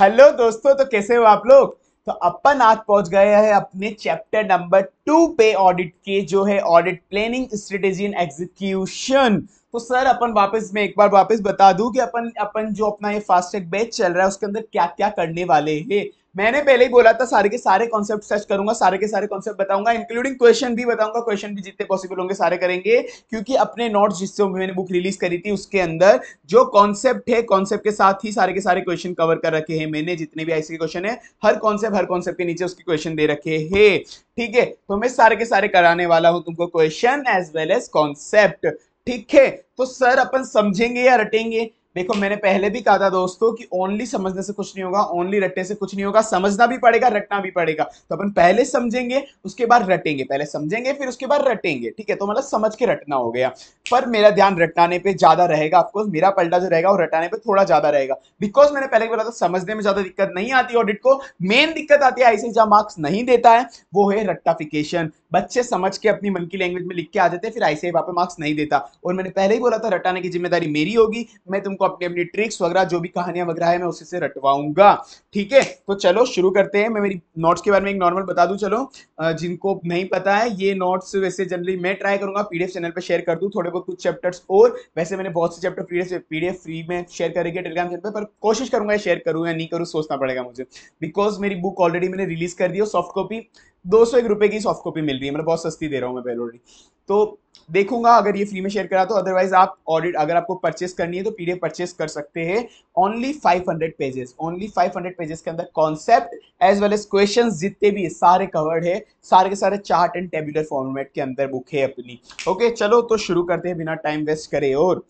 hello दोस्तों तो कैसे हो आप लोग तो अपन आज पहुंच गए हैं अपने चैप्टर नंबर टू पे ऑडिट के जो है audit planning strategy and execution तो सर अपन वापस मैं एक बार वापस बता दूं कि अपन अपन जो अपना ये फास्ट ट्रैक बैच चल रहा है उसके अंदर क्या क्या करने वाले हैं मैंने पहले ही बोला था सारे के सारे कॉन्सेप्ट सर्च करूंगा सारे के सारे कॉन्सेप्ट बताऊंगा इंक्लूडिंग क्वेश्चन भी बताऊंगा क्वेश्चन भी जितने पॉसिबल होंगे सारे करेंगे क्योंकि अपने नोट जिससे मैंने बुक रिलीज करी थी उसके अंदर जो कॉन्सेप्ट है कॉन्सेप्ट के साथ ही सारे के सारे क्वेश्चन कवर कर रखे हैं मैंने जितने भी ऐसे क्वेश्चन है हर कॉन्सेप्ट हर कॉन्सेप्ट के नीचे उसके क्वेश्चन दे रखे है ठीक है तो मैं सारे के सारे कराने वाला हूँ तुमको question as well as concept ठीक है तो सर अपन समझेंगे या रटेंगे देखो मैंने पहले भी कहा था दोस्तों कि ओनली समझने से कुछ नहीं होगा ओनली रटने से कुछ नहीं होगा समझना भी पड़ेगा रटना भी पड़ेगा तो अपन पहले समझेंगे उसके बाद रटेंगे पहले समझेंगे फिर उसके बाद रटेंगे ठीक है तो मतलब समझ के रटना हो गया पर मेरा ध्यान रटाने पे ज्यादा रहेगा ऑफकोर्स मेरा पलटा जो रहेगा वो रटाने पे थोड़ा ज्यादा रहेगा बिकॉज मैंने पहले बोला था समझने में ज्यादा दिक्कत नहीं आती ऑडिट को मेन दिक्कत आती है ऐसे जहाँ मार्क्स नहीं देता है वो है रट्टाफिकेशन बच्चे समझ के अपनी मन की लैंग्वेज में लिख के आ जाते हैं फिर ऐसे ही वापस मार्क्स नहीं देता और मैंने पहले ही बोला था रटाने की जिम्मेदारी मेरी होगी मैं तुमको अपनी अपनी ट्रिक्स वगैरह जो भी कहानियां वगैरह है मैं उसी से रटवाऊंगा ठीक है तो चलो शुरू करते हैं मैं मेरी नोट्स के बारे में एक नॉर्मल बता दू चलो जिनको नहीं पता है ये नोट्स वैसे जनरली मैं ट्राई करूंगा पीडीएफ चैनल पर शेयर कर दू थोड़े बहुत कुछ चैप्टर्स और वैसे मैंने बहुत से चैप्टर पीडीएफ पीडीएफ फ्री में शेयर करेंगे टेलीग्राम चैनल पर कोशिश करूंगा शेयर करूँ या नहीं करूँ सोचना पड़ेगा मुझे बिकॉज मेरी बुक ऑलरेडी मैंने रिलीज कर दी और सॉफ्ट कॉपी दो सौ एक रुपए की सॉफ्ट कॉपी मिल रही है मतलब बहुत सस्ती दे रहा हूँ मैं पहले ऑलरेडी तो देखूंगा अगर ये फ्री में शेयर करा तो अदरवाइज आप ऑडिट अगर आपको परचेस करनी है तो पीडीएफ परचेस कर सकते हैं ओनली 500 पेजेस ओनली 500 पेजेस के अंदर concept as well as question जितने भी सारे कवर्ड है सारे के सारे चार्ट एंड टेबुलर फॉर्मेट के अंदर बुक है अपनी ओके चलो तो शुरू करते हैं बिना टाइम वेस्ट करे और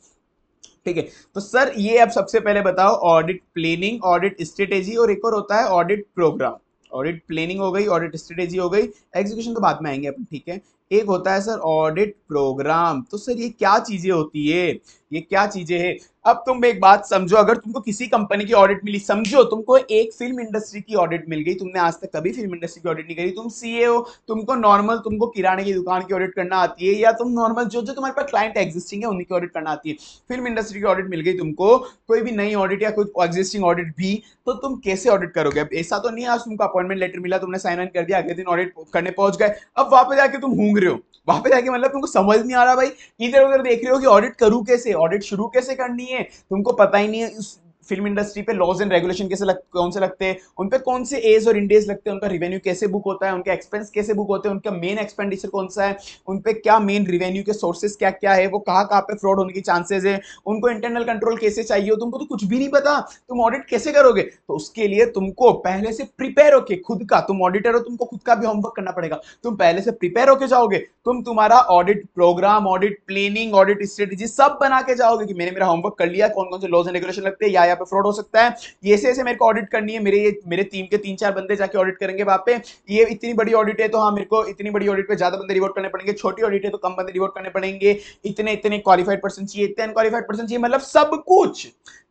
ठीक है तो सर ये आप सबसे पहले बताओ ऑडिट प्लानिंग ऑडिट स्ट्रेटेजी और एक और होता है ऑडिट प्रोग्राम ऑडिट प्लानिंग हो गई ऑडिट स्ट्रेटेजी हो गई एग्जीक्यूशन तो बाद में आएंगे अपन ठीक है एक होता है सर ऑडिट प्रोग्राम तो सर ये क्या चीज़ें होती है ये क्या चीज़ें हैं अब तुम एक बात समझो अगर तुमको किसी कंपनी की ऑडिट मिली समझो तुमको एक फिल्म इंडस्ट्री की ऑडिट मिल गई तुमने आज तक कभी फिल्म इंडस्ट्री की ऑडिट नहीं करी तुम सीए हो तुमको नॉर्मल तुमको किराने की दुकान की ऑडिट करना आती है या तुम नॉर्मल जो जो तुम्हारे पास क्लाइंट एग्जिस्टिंग है उनकी ऑडिट करना आती है फिल्म इंडस्ट्री की ऑडिट मिल गई तुमको कोई भी नई ऑडिट या कोई एग्जिस्टिंग ऑडिट भी तो तुम कैसे ऑडिट करोगे अब ऐसा तो नहीं आज तुमको अपॉइंटमेंट लेटर मिला तुमने साइन इन कर दिया अगले दिन ऑडिट करने पहुंच गए अब वापस जाके तुम होंगे रहे हो वहां पे जाके मतलब तुमको समझ नहीं आ रहा भाई इधर उधर देख रहे हो कि ऑडिट करूँ कैसे ऑडिट शुरू कैसे करनी है तुमको पता ही नहीं है उस फिल्म इंडस्ट्री पे लॉज एंड रेगुलेशन कैसे लग कौन से लगते हैं उन पर कौन से एज और इंडेज लगते हैं उनका रिवेन्यू कैसे बुक होता है उनके एक्सपेंस कैसे बुक होते हैं उनका मेन एक्सपेंडिचर कौन सा है उन पर क्या मेन रिवेन्यू के सोर्सेज क्या क्या है वो कहाँ कहाँ पे फ्रॉड होने के चांसेज है उनको इंटरनल कंट्रोल कैसे चाहिए तुमको तो कुछ भी नहीं पता तुम ऑडिट कैसे करोगे तो उसके लिए तुमको पहले से प्रिपेयर होके खुद का तुम ऑडिटर हो तुमको खुद का भी होमवर्क करना पड़ेगा तुम पहले से प्रिपेयर होके जाओगे तुम तुम्हारा audit program audit planning audit strategy सब बना के जाओगे कि मैंने मेरा होमवर्क कर लिया कौन कौन से लॉज एंड रेगुलेशन लगते हैं या पे फ्रॉड हो सकता है ये ऐसे ऐसे मेरे को ऑडिट करनी है मेरे ये मेरे टीम के तीन चार बंदे जाके ऑडिट करेंगे वहाँ पे ये इतनी बड़ी ऑडिट है तो हाँ मेरे को इतनी बड़ी ऑडिट पे ज्यादा बंदे रिपोर्ट करने पड़ेंगे छोटी ऑडिट है तो कम बंदे रिपोर्ट करने पड़ेंगे इतने इतने क्वालिफाइड पर्सन चाहिए इतने अनकालीफाइड पर्सन चाहिए मतलब सब कुछ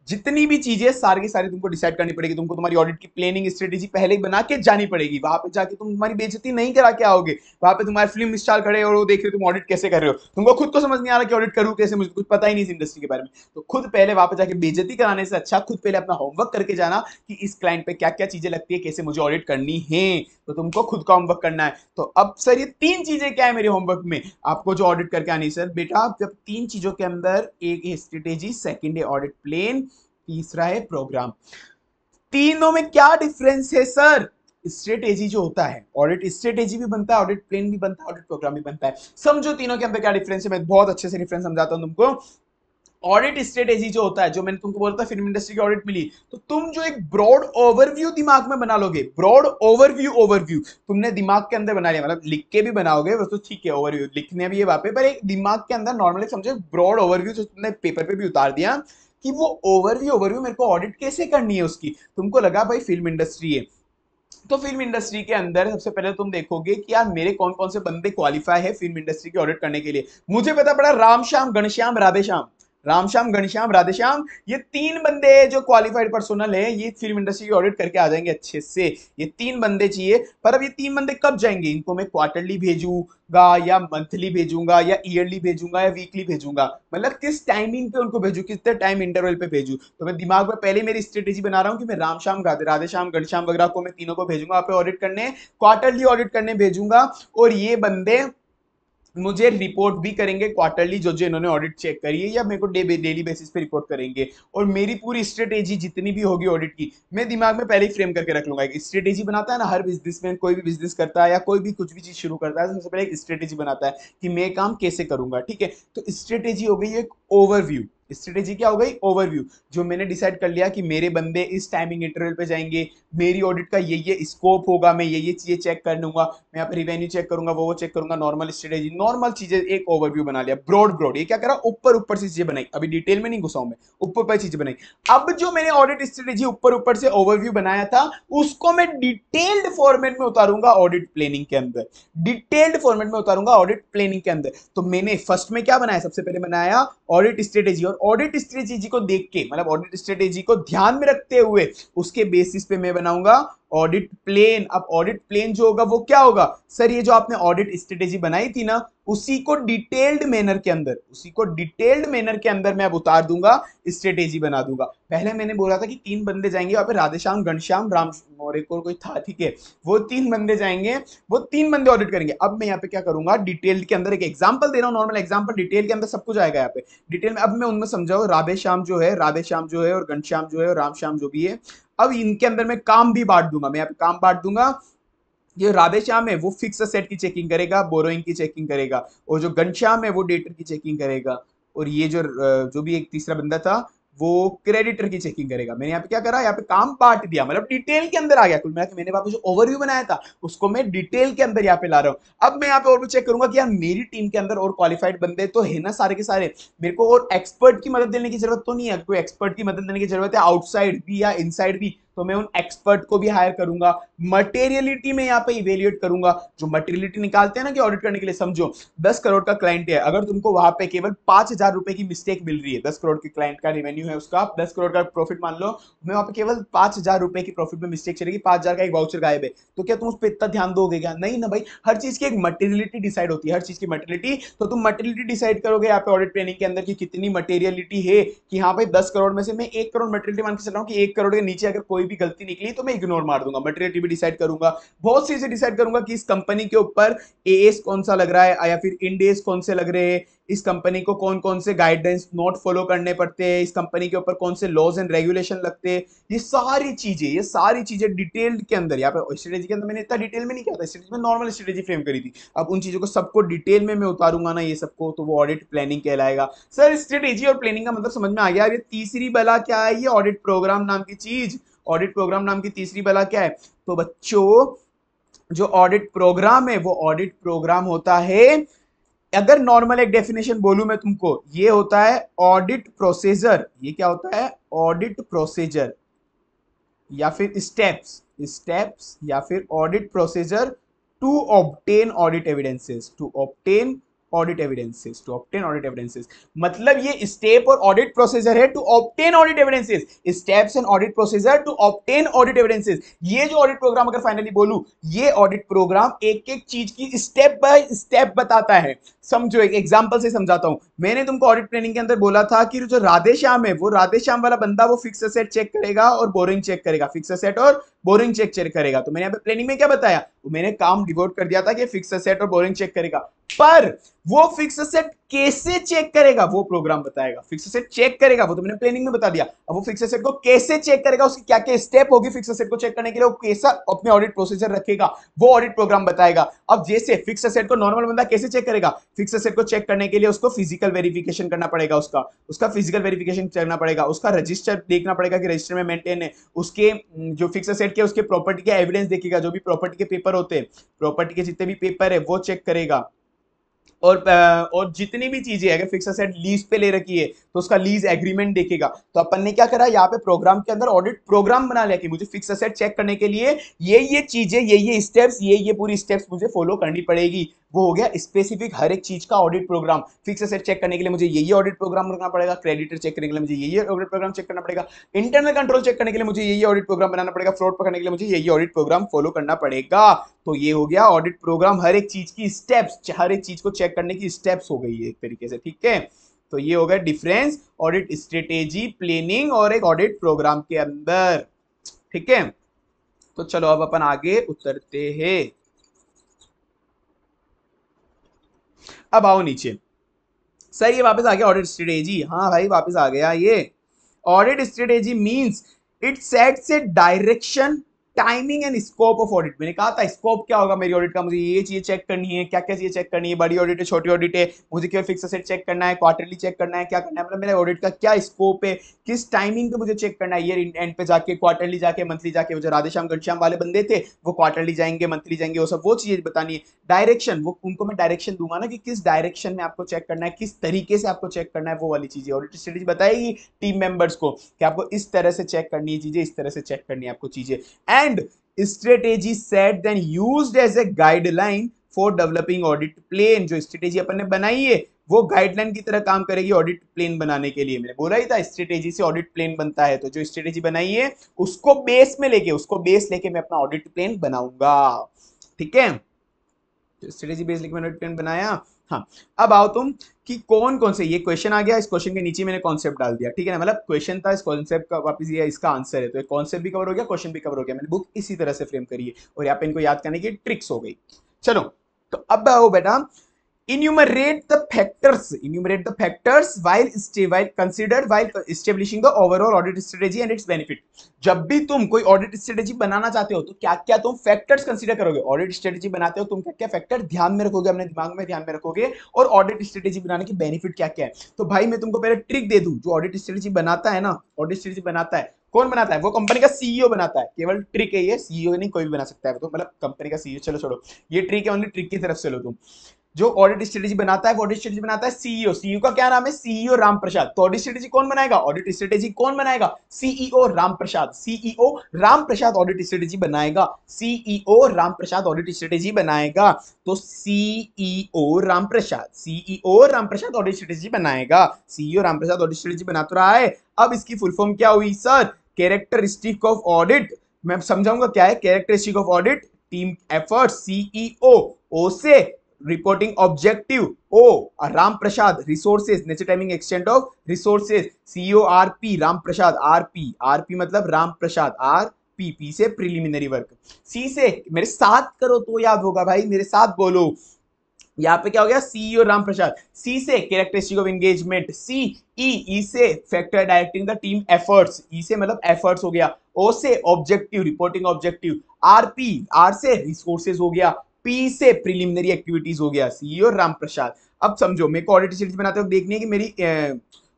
जितनी भी चीजें सारी की सारी तुमको डिसाइड करनी पड़ेगी तुमको तुम्हारी ऑडिट की प्लानिंग स्ट्रेटेजी पहले ही बना के जानी पड़ेगी वहां पे जाके तुम तुम्हारी बेजती नहीं करा के आओगे वहां पे तुम्हारे फिल्म स्टार खड़े और वो देख रहे हो तुम ऑडिट कैसे कर रहे हो तुमको खुद को समझ नहीं आ रहा कि ऑडिट करूँ कैसे मुझे कुछ पता ही नहीं इस इंडस्ट्री के बारे में तो खुद पहले वहां पे जाके बेजती कराने से अच्छा खुद पहले अपना होमवर्क करके जाना कि इस क्लाइंट पे क्या क्या चीजें लगती है कैसे मुझे ऑडिट करनी है तो तुमको खुद का होमवर्क करना है तो अब सर ये तीन चीजें क्या है मेरे होमवर्क में आपको जो ऑडिट करके आनी सर बेटा जब तीन चीजों के अंदर एक है स्ट्रेटेजी सेकेंड है ऑडिट प्लेन तीसरा है प्रोग्राम तीनों में क्या डिफरेंस है सर स्ट्रेटेजी जो होता है ऑडिट स्ट्रेटेजी भी बनता है ऑडिट प्लेन भी बनता है ऑडिट प्रोग्राम भी बनता है समझो तीनों के अंदर क्या डिफरेंस है मैं बहुत अच्छे से डिफरेंस समझाता हूँ तुमको ऑडिट स्ट्रेटेजी जो होता है जो मैंने तुमको बोला था फिल्म इंडस्ट्री की ऑडिट मिली तो तुम जो एक ब्रॉड ओवरव्यू दिमाग में बना लोगे ब्रॉड ओवरव्यू ओवरव्यू तुमने दिमाग के अंदर बना लिया मतलब लिख के भी बनाओगे बस तो ठीक है ओवरव्यू लिखने भी है वहां पे पर एक दिमाग के अंदर नॉर्मली समझो ब्रॉड ओवरव्यू जो तुमने पेपर पे भी उतार दिया कि वो ओवरव्यू ओवरव्यू मेरे को ऑडिट कैसे करनी है उसकी तुमको लगा भाई फिल्म इंडस्ट्री है तो फिल्म इंडस्ट्री के अंदर सबसे पहले तुम देखोगे कि यार मेरे कौन कौन से बंदे क्वालिफाई है फिल्म इंडस्ट्री की ऑडिट करने के लिए मुझे पता पड़ा राम श्याम घनश्याम राधे श्याम राम श्याम घनश्याम राधेश्याम ये तीन बंदे जो क्वालिफाइड पर्सनल है ये फिल्म इंडस्ट्री की ऑडिट करके आ जाएंगे अच्छे से ये तीन बंदे चाहिए पर अब ये तीन बंदे कब जाएंगे इनको मैं क्वार्टरली भेजूंगा या मंथली भेजूंगा या ईयरली भेजूंगा या वीकली भेजूंगा मतलब किस टाइमिंग पे उनको भेजू कितने टाइम इंटरवल पे भेजू तो मैं दिमाग में पहले मेरी स्ट्रेटेजी बना रहा हूँ कि मैं राम श्याम राधेश्याम घनश्याम वगैरह को मैं तीनों को भेजूंगा आप ऑडिट करने क्वार्टरली ऑडिट करने भेजूंगा और ये बंदे मुझे रिपोर्ट भी करेंगे क्वार्टरली जो जो इन्होंने ऑडिट चेक करी है या मेरे को डेली दे, बेसिस पे रिपोर्ट करेंगे और मेरी पूरी स्ट्रेटेजी जितनी भी होगी ऑडिट की मैं दिमाग में पहले ही फ्रेम करके रख लूंगा स्ट्रेटेजी बनाता है ना हर बिजनेसमैन कोई भी बिजनेस करता है या कोई भी कुछ भी चीज़ शुरू करता है सबसे पहले एक स्ट्रेटेजी बनाता है कि मैं काम कैसे करूंगा ठीक है तो स्ट्रेटेजी हो गई एक ओवरव्यू स्ट्रेटेजी क्या हो गई ओवरव्यू जो मैंने डिसाइड कर लिया कि मेरे बंदे इस टाइमिंग इंटरवल पे जाएंगे मेरी ऑडिट का ये ये स्कोप होगा मैं ये ये चीज़ें चेक कर लूंगा मैं यहाँ पर रिवेन्यू चेक करूंगा वो वो चेक करूंगा नॉर्मल स्ट्रेटेजी नॉर्मल चीज़ें एक ओवरव्यू बना लिया ब्रॉड ब्रॉड ये क्या करा ऊपर ऊपर से चीज़ें बनाई अभी डिटेल में नहीं घुसाऊ मैं ऊपर पर चीज़ें बनाई अब जो मैंने ऑडिट स्ट्रेटेजी ऊपर ऊपर से ओवरव्यू बनाया था उसको मैं डिटेल्ड फॉर्मेट में उतारूंगा ऑडिट प्लेनिंग के अंदर डिटेल्ड फॉर्मेट में उतारूंगा ऑडिट प्लेनिंग के अंदर तो मैंने फर्स्ट में क्या बनाया सबसे पहले बनाया ऑडिट स्ट्रेटेजी और ऑडिट स्ट्रेटेजी को देख के मतलब ऑडिट स्ट्रेटेजी को ध्यान में रखते हुए उसके बेसिस पे मैं बनाऊंगा ऑडिट प्लेन अब ऑडिट प्लेन जो होगा वो क्या होगा सर ये जो आपने ऑडिट स्ट्रेटेजी बनाई थी ना उसी को डिटेल्ड मैनर के अंदर उसी को डिटेल्ड मैनर के अंदर मैं अब उतार दूंगा स्ट्रेटेजी बना दूंगा पहले मैंने बोला था कि तीन बंदे जाएंगे वहां पे राधेश्याम घनश्याम राम मौर्य को कोई था ठीक है वो तीन बंदे जाएंगे वो तीन बंदे ऑडिट करेंगे अब मैं यहाँ पे क्या करूंगा डिटेल्ड के अंदर एक एग्जाम्पल दे रहा हूँ नॉर्मल एग्जाम्पल डिटेल के अंदर सब कुछ आएगा यहाँ पे डिटेल में अब मैं उनमें समझाऊ राधेश्याम जो है राधेश्याम जो है और घनश्याम जो है और राम जो भी है अब इनके अंदर मैं काम भी बांट दूंगा मैं काम बांट दूंगा जो श्याम है वो फिक्स सेट की चेकिंग करेगा बोरोइंग की चेकिंग करेगा और जो घनश्याम है वो डेटर की चेकिंग करेगा और ये जो जो भी एक तीसरा बंदा था वो क्रेडिटर की चेकिंग करेगा मैंने यहाँ पे क्या करा यहाँ पे काम बांट दिया मतलब डिटेल के अंदर आ गया कुल मैं मैंने पापा जो ओवरव्यू बनाया था उसको मैं डिटेल के अंदर यहाँ पे ला रहा हूँ अब मैं यहाँ पे और भी चेक करूंगा कि यार मेरी टीम के अंदर और क्वालिफाइड बंदे तो है ना सारे के सारे मेरे को और एक्सपर्ट की मदद देने की जरूरत तो नहीं है कोई एक्सपर्ट की मदद देने की जरूरत है आउटसाइड भी या इनसाइड भी तो मैं उन एक्सपर्ट को भी हायर करूंगा मटेरियलिटी में यहाँ पे इवेल्युएट करूंगा जो मटेरियलिटी निकालते हैं ना कि ऑडिट करने के लिए समझो दस करोड़ का क्लाइंट है अगर तुमको वहां पे केवल पांच हजार रुपए की मिस्टेक मिल रही है दस करोड़ के क्लाइंट का रेवेन्यू है उसका दस करोड़ का प्रॉफिट मान लो मैं वहां पे केवल पांच हजार रुपए की प्रॉफिट में मिस्टेक चलेगी पांच हजार का एक वाउचर गायब है तो क्या तुम उस पर इतना ध्यान दोगे क्या नहीं ना भाई हर चीज की एक मटेरियलिटी डिसाइड होती है हर चीज की मटेरियलिटी तो तुम मटेरियलिटी डिसाइड करोगे यहाँ पे ऑडिट ट्रेनिंग के अंदर की कितनी मटेरियलिटी है कि हाँ भाई दस करोड़ में से मैं एक करोड़ मटेरियलिटी मान के चल रहा हूँ कि एक करोड़ के नीचे अगर कोई कोई भी गलती निकली तो मैं इग्नोर मार दूंगा मटेरियलिटी भी डिसाइड करूंगा बहुत सी चीजें डिसाइड करूंगा कि इस कंपनी के ऊपर ए एस कौन सा लग रहा है या फिर इन डेज कौन से लग रहे हैं इस कंपनी को कौन कौन से गाइडेंस नॉट फॉलो करने पड़ते हैं इस कंपनी के ऊपर कौन से लॉज एंड रेगुलेशन लगते हैं ये सारी चीजें ये सारी चीजें डिटेल्ड के अंदर यहाँ पे स्ट्रेटेजी के अंदर मैंने इतना डिटेल में नहीं किया था स्ट्रेटेजी में नॉर्मल स्ट्रेटेजी फ्रेम करी थी अब उन चीजों को सबको डिटेल में मैं उतारूंगा ना ये सबको तो वो ऑडिट प्लानिंग कहलाएगा सर स्ट्रेटेजी और प्लानिंग का मतलब समझ में आ गया अब ये तीसरी बला क्या है ये ऑडिट प्रोग्राम नाम की चीज़ ऑडिट प्रोग्राम नाम की तीसरी बला क्या है तो बच्चों जो ऑडिट प्रोग्राम है वो ऑडिट प्रोग्राम होता है अगर नॉर्मल एक डेफिनेशन बोलूं मैं तुमको ये होता है ऑडिट प्रोसीजर ये क्या होता है ऑडिट प्रोसीजर या फिर स्टेप्स स्टेप्स या फिर audit procedure to obtain audit evidences to obtain audit evidences to obtain audit evidences मतलब ये स्टेप और ऑडिट प्रोसीजर है to obtain audit evidences steps and audit procedure to obtain audit evidences ये जो audit programme अगर finally बोलूं ये audit programme एक एक चीज की स्टेप बाय स्टेप बताता है समझो एक एग्जाम्पल से समझाता हूँ मैंने तुमको ऑडिट ट्रेनिंग के अंदर बोला था कि जो राधे श्याम है वो राधे श्याम वाला बंदा वो फिक्स असेट चेक करेगा और बोरिंग चेक करेगा फिक्स असेट और बोरिंग चेक चेक करेगा तो मैंने यहाँ पे प्लानिंग में क्या बताया तो मैंने काम डिवोट कर दिया था कि फिक्स सेट और बोरिंग चेक करेगा पर वो फिक्स सेट कैसे चेक करेगा वो प्रोग्राम बताएगा फिक्स सेट चेक करेगा वो तो मैंने प्लानिंग में बता दिया अब वो फिक्स सेट को कैसे चेक करेगा उसकी क्या क्या स्टेप होगी फिक्स सेट को चेक करने के लिए वो कैसा अपने ऑडिट प्रोसीजर रखेगा वो ऑडिट प्रोग्राम बताएगा अब जैसे फिक्स सेट को नॉर्मल बंदा कैसे चेक करेगा फिक्स सेट को चेक करने के लिए उसको फिजिकल वेरिफिकेशन करना पड़ेगा उसका उसका फिजिकल वेरिफिकेशन करना पड़ेगा उसका रजिस्टर देखना पड़ेगा कि रजिस्टर में मेंटेन है उसके जो फिक्स सेट के उसके प्रॉपर्टी का एविडेंस देखेगा जो भी प्रॉपर्टी के पेपर होते हैं प्रॉपर्टी के जितने भी पेपर है वो चेक करेगा और और जितनी भी चीजें अगर फिक्स असेट लीज पे ले रखी है तो उसका लीज एग्रीमेंट देखेगा तो अपन ने क्या करा यहाँ पे प्रोग्राम के अंदर ऑडिट प्रोग्राम बना लिया कि मुझे फिक्स असेट चेक करने के लिए ये ये चीजें ये ये स्टेप्स ये ये पूरी स्टेप्स मुझे फॉलो करनी पड़ेगी वो हो गया स्पेसिफिक हर एक चीज का audit program fixed asset check करने के लिए मुझे यही ऑडिट प्रोग्राम रखना पड़ेगा क्रेडिटर चेक करने के लिए मुझे यही ऑडिट प्रोग्राम चेक करना पड़ेगा इंटरनल कंट्रोल चेक करने के लिए मुझे यही ऑडिट प्रोग्राम बनाना पड़ेगा फ्रॉड पकड़ने के लिए मुझे यही ऑडिट प्रोग्राम फॉलो करना पड़ेगा तो ये हो गया ऑडिट प्रोग्राम हर एक चीज की स्टेप्स हर एक चीज को चेक करने की स्टेप्स हो गई है एक तरीके से ठीक है तो ये हो गया डिफरेंस ऑडिट स्ट्रेटेजी प्लानिंग और एक ऑडिट प्रोग्राम के अंदर ठीक है तो चलो अब अपन आगे उतरते हैं अब आओ नीचे सर ये वापस आ गया ऑडिट स्ट्रेटेजी हाँ भाई वापस आ गया ये audit strategy means it sets a direction timing and scope of audit मैंने कहा था स्कोप क्या होगा मेरी ऑडिट का मुझे ये चीज़ चेक करनी है क्या क्या चीज चेक करनी है बड़ी ऑडिट है छोटी ऑडिट है मुझे क्या फिक्स असेट चेक करना है क्वार्टरली चेक करना है क्या करना है मतलब मेरा ऑडिट का क्या स्कोप है किस टाइमिंग पे मुझे चेक करना है ये एंड पे जाके क्वार्टरली जाके मंथली जाके वो जो राधेश्याम घनश्याम वाले बंदे थे वो क्वार्टरली जाएंगे मंथली जाएंगे वो सब वो चीज़ बतानी है डायरेक्शन वो उनको मैं डायरेक्शन दूंगा ना कि किस डायरेक्शन में आपको चेक करना है किस तरीके से आपको चेक करना है वो वाली चीज़ें ऑडिट स्ट्रेटेजी बताएगी टीम मेंबर्स को कि आपको इस तरह से चेक करनी है चीज़ें इस तरह से चेक करनी है आपको चीज़ें and and strategy set then use as a guideline for developing audit plan जो स्ट्रेटेजी अपन ने बनाई है वो गाइडलाइन की तरह काम करेगी ऑडिट प्लेन बनाने के लिए मैंने बोला ही था स्ट्रेटेजी से ऑडिट प्लेन बनता है तो जो स्ट्रेटेजी बनाई है उसको बेस में लेके उसको बेस लेके मैं अपना ऑडिट प्लेन बनाऊंगा ठीक है स्ट्रेटेजी बेस लेके मैंने ऑडिट प्लेन बनाया हाँ अब आओ तुम कि कौन कौन से ये क्वेश्चन आ गया इस क्वेश्चन के नीचे मैंने कॉन्सेप्ट डाल दिया ठीक है ना मतलब क्वेश्चन था इस कॉन्सेप्ट का वापस ये इसका आंसर है तो कॉन्सेप्ट भी कवर हो गया क्वेश्चन भी कवर हो गया मैंने बुक इसी तरह से फ्रेम करी है और यहाँ पे इनको याद करने की ट्रिक्स हो गई चलो तो अब आओ बेटा enumerate the factors enumerate the factors while stay while considered while establishing the overall audit strategy and its benefit जब भी तुम कोई ऑडिट स्ट्रेटेजी बनाना चाहते हो तो क्या क्या तुम फैक्टर्स कंसीडर करोगे ऑडिट स्ट्रेटेजी बनाते हो तुम क्या क्या फैक्टर ध्यान में रखोगे अपने दिमाग में ध्यान में रखोगे और ऑडिट स्ट्रेटेजी बनाने के बेनिफिट क्या क्या है तो भाई मैं तुमको पहले ट्रिक दे दू जो ऑडिट स्ट्रेटेजी बनाता है ना ऑडिट स्ट्रेटेजी बनाता है कौन बनाता है वो कंपनी का सीईओ बनाता है केवल ट्रिक है ये सीईओ नहीं कोई भी बना सकता है तो मतलब कंपनी का सीईओ चलो छोड़ो ये ट्रिक है ओनली ट्रिक की तरफ से लो तुम जो ऑडिट स्ट्रेटेजी बनाता है वो ऑडिट स्ट्रेटेजी बनाता है सीईओ सीईओ का क्या नाम है सीईओ राम प्रसाद तो ऑडिट स्ट्रेटेजी कौन बनाएगा ऑडिट स्ट्रेटेजी कौन बनाएगा CEO Ram Prasad CEO Ram Prasad audit strategy बनाएगा CEO Ram Prasad audit strategy बनाएगा तो CEO Ram Prasad CEO Ram Prasad audit strategy बनाएगा CEO Ram Prasad audit strategy बना तो रहा है अब इसकी फुल फॉर्म क्या हुई सर कैरेक्टरिस्टिक ऑफ ऑडिट मैं समझाऊंगा क्या है characteristic of audit team effort CEO O से reporting objective O uh, Ram Prasad Resources nature timing extent of resources C O R P Ram Prasad R P R P मतलब Ram Prasad R P P से preliminary work C से मेरे साथ करो तो याद होगा भाई मेरे साथ बोलो यहाँ पे क्या हो गया सी और राम प्रसाद सी से characteristic of engagement C E E से factor directing the team efforts E से मतलब एफर्ट्स हो गया ओ से objective reporting objective R P R से रिसोर्सेज हो गया पी से प्रिलिमिनरी एक्टिविटीज हो गया सी और राम प्रसाद अब समझो मेरे को ऑडिट सीरीज बनाते हो देखने की मेरी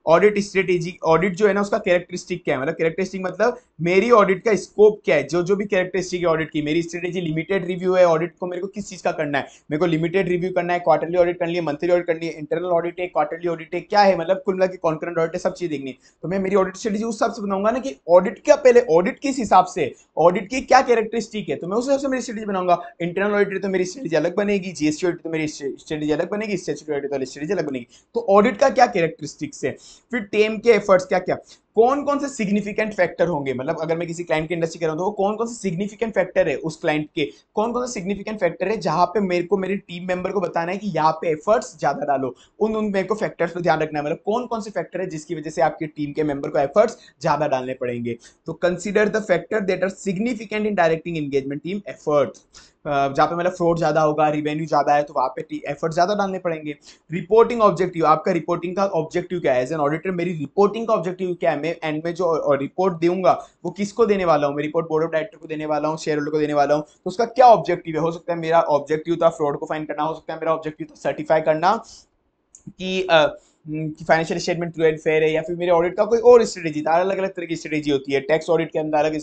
ऑडिट स्ट्रेटेजी ऑडिट जो है ना उसका कैरेक्टरिस्टिक क्या है मतलब कैरेक्टरिस्टिक मतलब मेरी ऑडिट का स्कोप क्या है जो जो भी कैरेक्टरिस्टिक है ऑडिट की मेरी स्ट्रेटेजी लिमिटेड रिव्यू है ऑडिट को मेरे को किस चीज़ का करना है मेरे को लिमिटेड रिव्यू करना है क्वार्टरली ऑडिट करनी है मंथली ऑडिट करनी है इंटरनल ऑडिट है क्वार्टरली ऑडिट है क्या है मतलब कुल मिला के कॉन्करेंट ऑडिट है सब चीज़ देखनी है तो मैं मेरी ऑडिट स्ट्रेटेजी उस हिसाब से बनाऊंगा ना कि ऑडिट क्या पहले ऑडिट किस हिसाब से ऑडिट की क्या कैरेक्टरिस्टिक है तो मैं उस हिसाब से मेरी स्ट्रेटेजी बनाऊंगा इंटरनल ऑडिट तो मेरी स्ट्रेटेजी अलग बनेगी जीएसटी ऑडिट तो मेरी स्ट्रेटेजी अलग बनेगी स्टेचुरी ऑडिट तो स्ट्रेटेजी अलग बनेगी तो ऑडिट का क्या कैरेक्टरिस्टिक्स है फिर टेम के एफर्ट्स क्या क्या कौन कौन से सिग्निफिकेंट फैक्टर होंगे मतलब अगर मैं किसी क्लाइंट की इंडस्ट्री कर रहा हूँ तो कौन कौन से सिग्निफिकेंट फैक्टर है उस क्लाइंट के कौन कौन से सिग्निफिकेंट फैक्टर है जहाँ पे मेरे को मेरे टीम मेंबर को बताना है कि यहाँ पे एफर्ट्स ज़्यादा डालो उन उन मेरे को फैक्टर्स पर ध्यान रखना है मतलब कौन कौन से फैक्टर है जिसकी वजह से आपकी टीम के मेंबर को एफर्ट्स ज़्यादा डालने पड़ेंगे तो consider the factor that are significant in directing engagement team effort जहाँ पे मतलब फ्रॉड ज़्यादा होगा रिवेन्यू ज़्यादा है तो वहाँ पे एफर्ट ज़्यादा डालने पड़ेंगे रिपोर्टिंग ऑब्जेक्टिव आपका रिपोर्टिंग का ऑब्जेक्टिव क्या है एज एन ऑडिटर मेरी रिपोर्टिंग का ऑब्जेक्टिव क्या है मैं एंड में जो रिपोर्ट दूंगा वो किसको देने वाला हूँ मैं रिपोर्ट बोर्ड ऑफ डायरेक्टर को देने वाला हूँ शेयर होल्डर को देने वाला हूँ तो उसका क्या ऑब्जेक्टिव है हो सकता है मेरा ऑब्जेक्टिव था फ्रॉड को फाइन करना हो सकता है मेरा ऑब्जेक्टिव था सर्टिफाई करना कि uh, कि financial statement true and fair है या फिर मेरे ऑडिट का कोई और स्ट्रेटेजी था अलग अलग तरह की स्ट्रेटेजी होती है टैक्स ऑडिट के अंदर अलग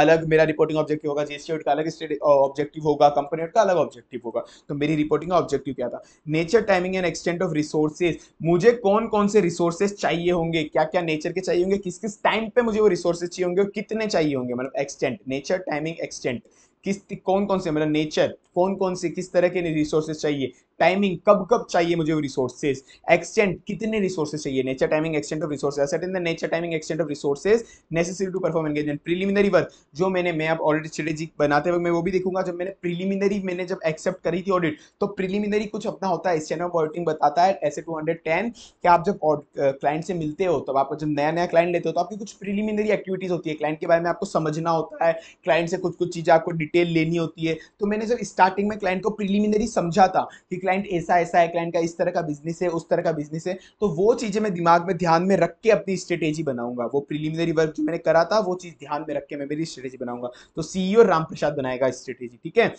अलग मेरा रिपोर्टिंग ऑब्जेक्टिव होगा जीएसटी ऑडिट का अलग ऑब्जेक्टिव होगा कंपनी ऑडिट का अलग ऑब्जेक्टिव होगा तो मेरी रिपोर्टिंग का ऑब्जेक्टिव क्या था nature timing and extent of resources मुझे कौन कौन से रिसोर्सेज चाहिए होंगे क्या क्या नेचर के चाहिए होंगे किस किस टाइम पे मुझे वो रिसोर्सेज चाहिए होंगे और कितने चाहिए होंगे मतलब एक्सटेंट नेचर टाइमिंग एक्सटेंट किस कौन कौन से मतलब नेचर कौन कौन से किस तरह के रिसोर्सेज चाहिए टाइमिंग कब कब चाहिए मुझे रिसोर्सेज एक्सटेंट कितने रिसोर्सेज चाहिए nature timing extent of resources set in the nature timing extent of resources necessary to perform engagement preliminary work जो मैंने मैं आप ऑडिट स्ट्रेटेजी बनाते वक्त मैं वो भी देखूंगा जब मैंने प्रीलिमिनरी मैंने जब एक्सेप्ट करी थी ऑडिट तो प्रीलिमिनरी कुछ अपना होता है स्टैंड ऑफ ऑडिटिंग बताता है ऐसे टू कि आप जब क्लाइंट से मिलते हो तब आपको जब नया नया क्लाइंट लेते हो तो आपकी कुछ प्रीलिमिनरी एक्टिविटीज होती है क्लाइंट के बारे में आपको समझना होता है क्लाइंट से कुछ कुछ चीज़ें आपको डिटेल लेनी होती है तो मैंने जब स्टार्टिंग में क्लाइंट को प्रीलिमिनरी समझा था कि क्लाइंट ऐसा ऐसा है क्लाइंट का इस तरह का बिजनेस है उस तरह का बिजनेस है तो वो चीज़ें मैं दिमाग में ध्यान में रख के अपनी स्ट्रेटेजी बनाऊंगा वो प्रिलिमिनरी वर्क जो मैंने करा था वो चीज़ ध्यान में रख के मैं मेरी स्ट्रेटेजी बनाऊंगा तो सीईओ e राम प्रसाद बनाएगा स्ट्रेटेजी ठीक है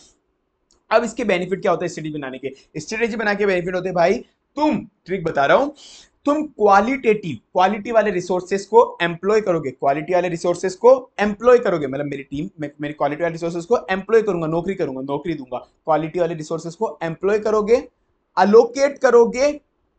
अब इसके बेनिफिट क्या होता है स्ट्रेटेजी बनाने के स्ट्रेटेजी बना के बेनिफिट होते भाई तुम ट्रिक बता रहा हूँ तुम क्वालिटेटिव क्वालिटी वाले रिसोर्सेस को एम्प्लॉय करोगे क्वालिटी वाले रिसोर्सेस को एम्प्लॉय करोगे मतलब मेरी टीम मेरी क्वालिटी वाले रिसोर्सेज को एम्प्लॉय करूंगा नौकरी करूंगा नौकरी दूंगा क्वालिटी वाले रिसोर्सेज को एम्प्लॉय करोगे अलोकेट करोगे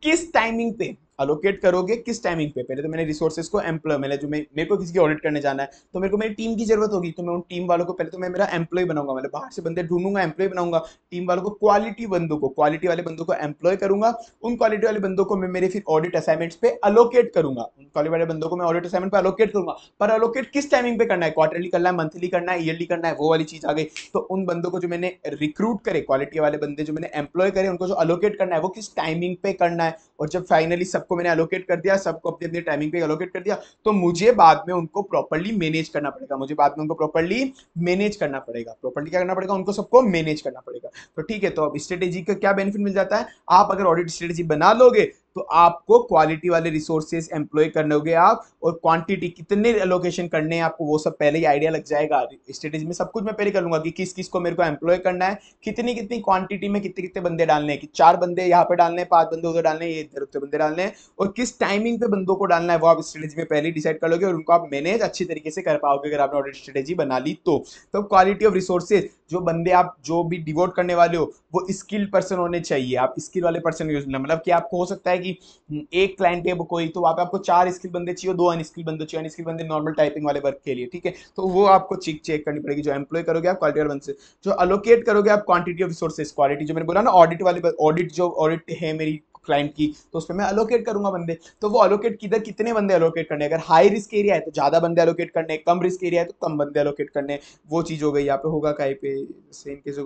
किस टाइमिंग पे अलोकेट करोगे किस टाइमिंग पे पहले तो मैंने रिसोर्सेज को एम्प्लॉय मैंने जो मैं मेरे को किसी की ऑडिट करने जाना है तो मेरे को मेरी टीम की जरूरत होगी तो मैं उन टीम वालों को पहले तो मैं मेरा एम्प्लॉय बनाऊंगा मैं मतलब बाहर से बंदे ढूंढूंगा एम्प्लॉय बनाऊंगा टीम वालों को क्वालिटी बंदों को क्वालिटी वाले बंदों को एम्प्लॉय करूंगा उन क्वालिटी वाले बंदों को मैं मेरे फिर ऑडिट असाइनमेंट्स पे अलोकेट करूंगा उन क्वालिटी वाले बंदों को मैं ऑडिट असाइनमेंट पर अलोकेट करूंगा पर अलोकेट किस टाइमिंग पे करना है क्वार्टरली करना है मंथली करना है ईयरली करना है वो वाली चीज आ गई तो उन बंदों को जो मैंने रिक्रूट करे क्वालिटी वाले बंदे जो मैंने एम्प्लॉय करे उनको जो अलोकेट करना है वो किस टाइमिंग पे करना है और जब फाइनली सबको सबको मैंने एलोकेट कर दिया सबको अपनी अपनी टाइमिंग पे एलोकेट कर दिया तो मुझे बाद में उनको प्रॉपरली मैनेज करना पड़ेगा मुझे बाद में उनको प्रॉपरली मैनेज करना पड़ेगा प्रॉपरली क्या करना पड़ेगा उनको सबको मैनेज करना पड़ेगा तो ठीक है तो अब स्ट्रेटेजी का क्या बेनिफिट मिल जाता है आप अगर ऑडिट स्ट्रेटेजी बना लोगे तो आपको क्वालिटी वाले रिसोर्सेज एम्प्लॉय करने होंगे आप और क्वांटिटी कितने एलोकेशन करने हैं आपको वो सब पहले ही आइडिया लग जाएगा स्ट्रेटेजी में सब कुछ मैं पहले कर लूंगा कि किस किस को मेरे को एम्प्लॉय करना है कितनी कितनी क्वांटिटी में कितने कितने बंदे डालने हैं कि चार बंदे यहाँ पे डालने हैं बंदे उधर डालने हैं ये इधर उधर बंदे डालने हैं और किस टाइमिंग पे बंदों को डालना है वो आप स्ट्रेटेजी में पहले डिसाइड कर लोगे और उनको आप मैनेज अच्छी तरीके से कर पाओगे अगर आपने ऑडिट स्ट्रेटेजी बना ली तो क्वालिटी ऑफ रिसोर्सेज जो बंदे आप जो भी डिवोट करने वाले हो वो स्किल्ड पर्सन होने चाहिए आप स्किल वाले पर्सन यूज मतलब कि आपको हो सकता है कि हम्म, एक क्लाइंट है कोई तो वहाँ पे आपको चार स्किल बंदे चाहिए दो अनस्किल बंदे चाहिए अनस्किल बंदे नॉर्मल टाइपिंग वाले वर्क के लिए ठीक है तो वो आपको चेक चेक करनी पड़ेगी जो एम्प्लॉय करोगे आप क्वालिटी वाले बंद से जो अलोकेट करोगे आप क्वांटिटी ऑफ रिसोर्सेज क्वालिटी जो मैंने बोला ना ऑडिट वाले ऑडिट जो ऑडिट है मेरी क्लाइंट की तो उसमें मैं अलोकेट करूंगा बंदे तो वो अलोकेट किधर कितने बंदे अलोकेट करने अगर हाई रिस्क एरिया है तो ज़्यादा बंदे अलोकेट करने कम रिस्क एरिया है तो कम बंदे अलोकेट करने वो चीज़ हो गई यहाँ पे होगा कहीं पे same case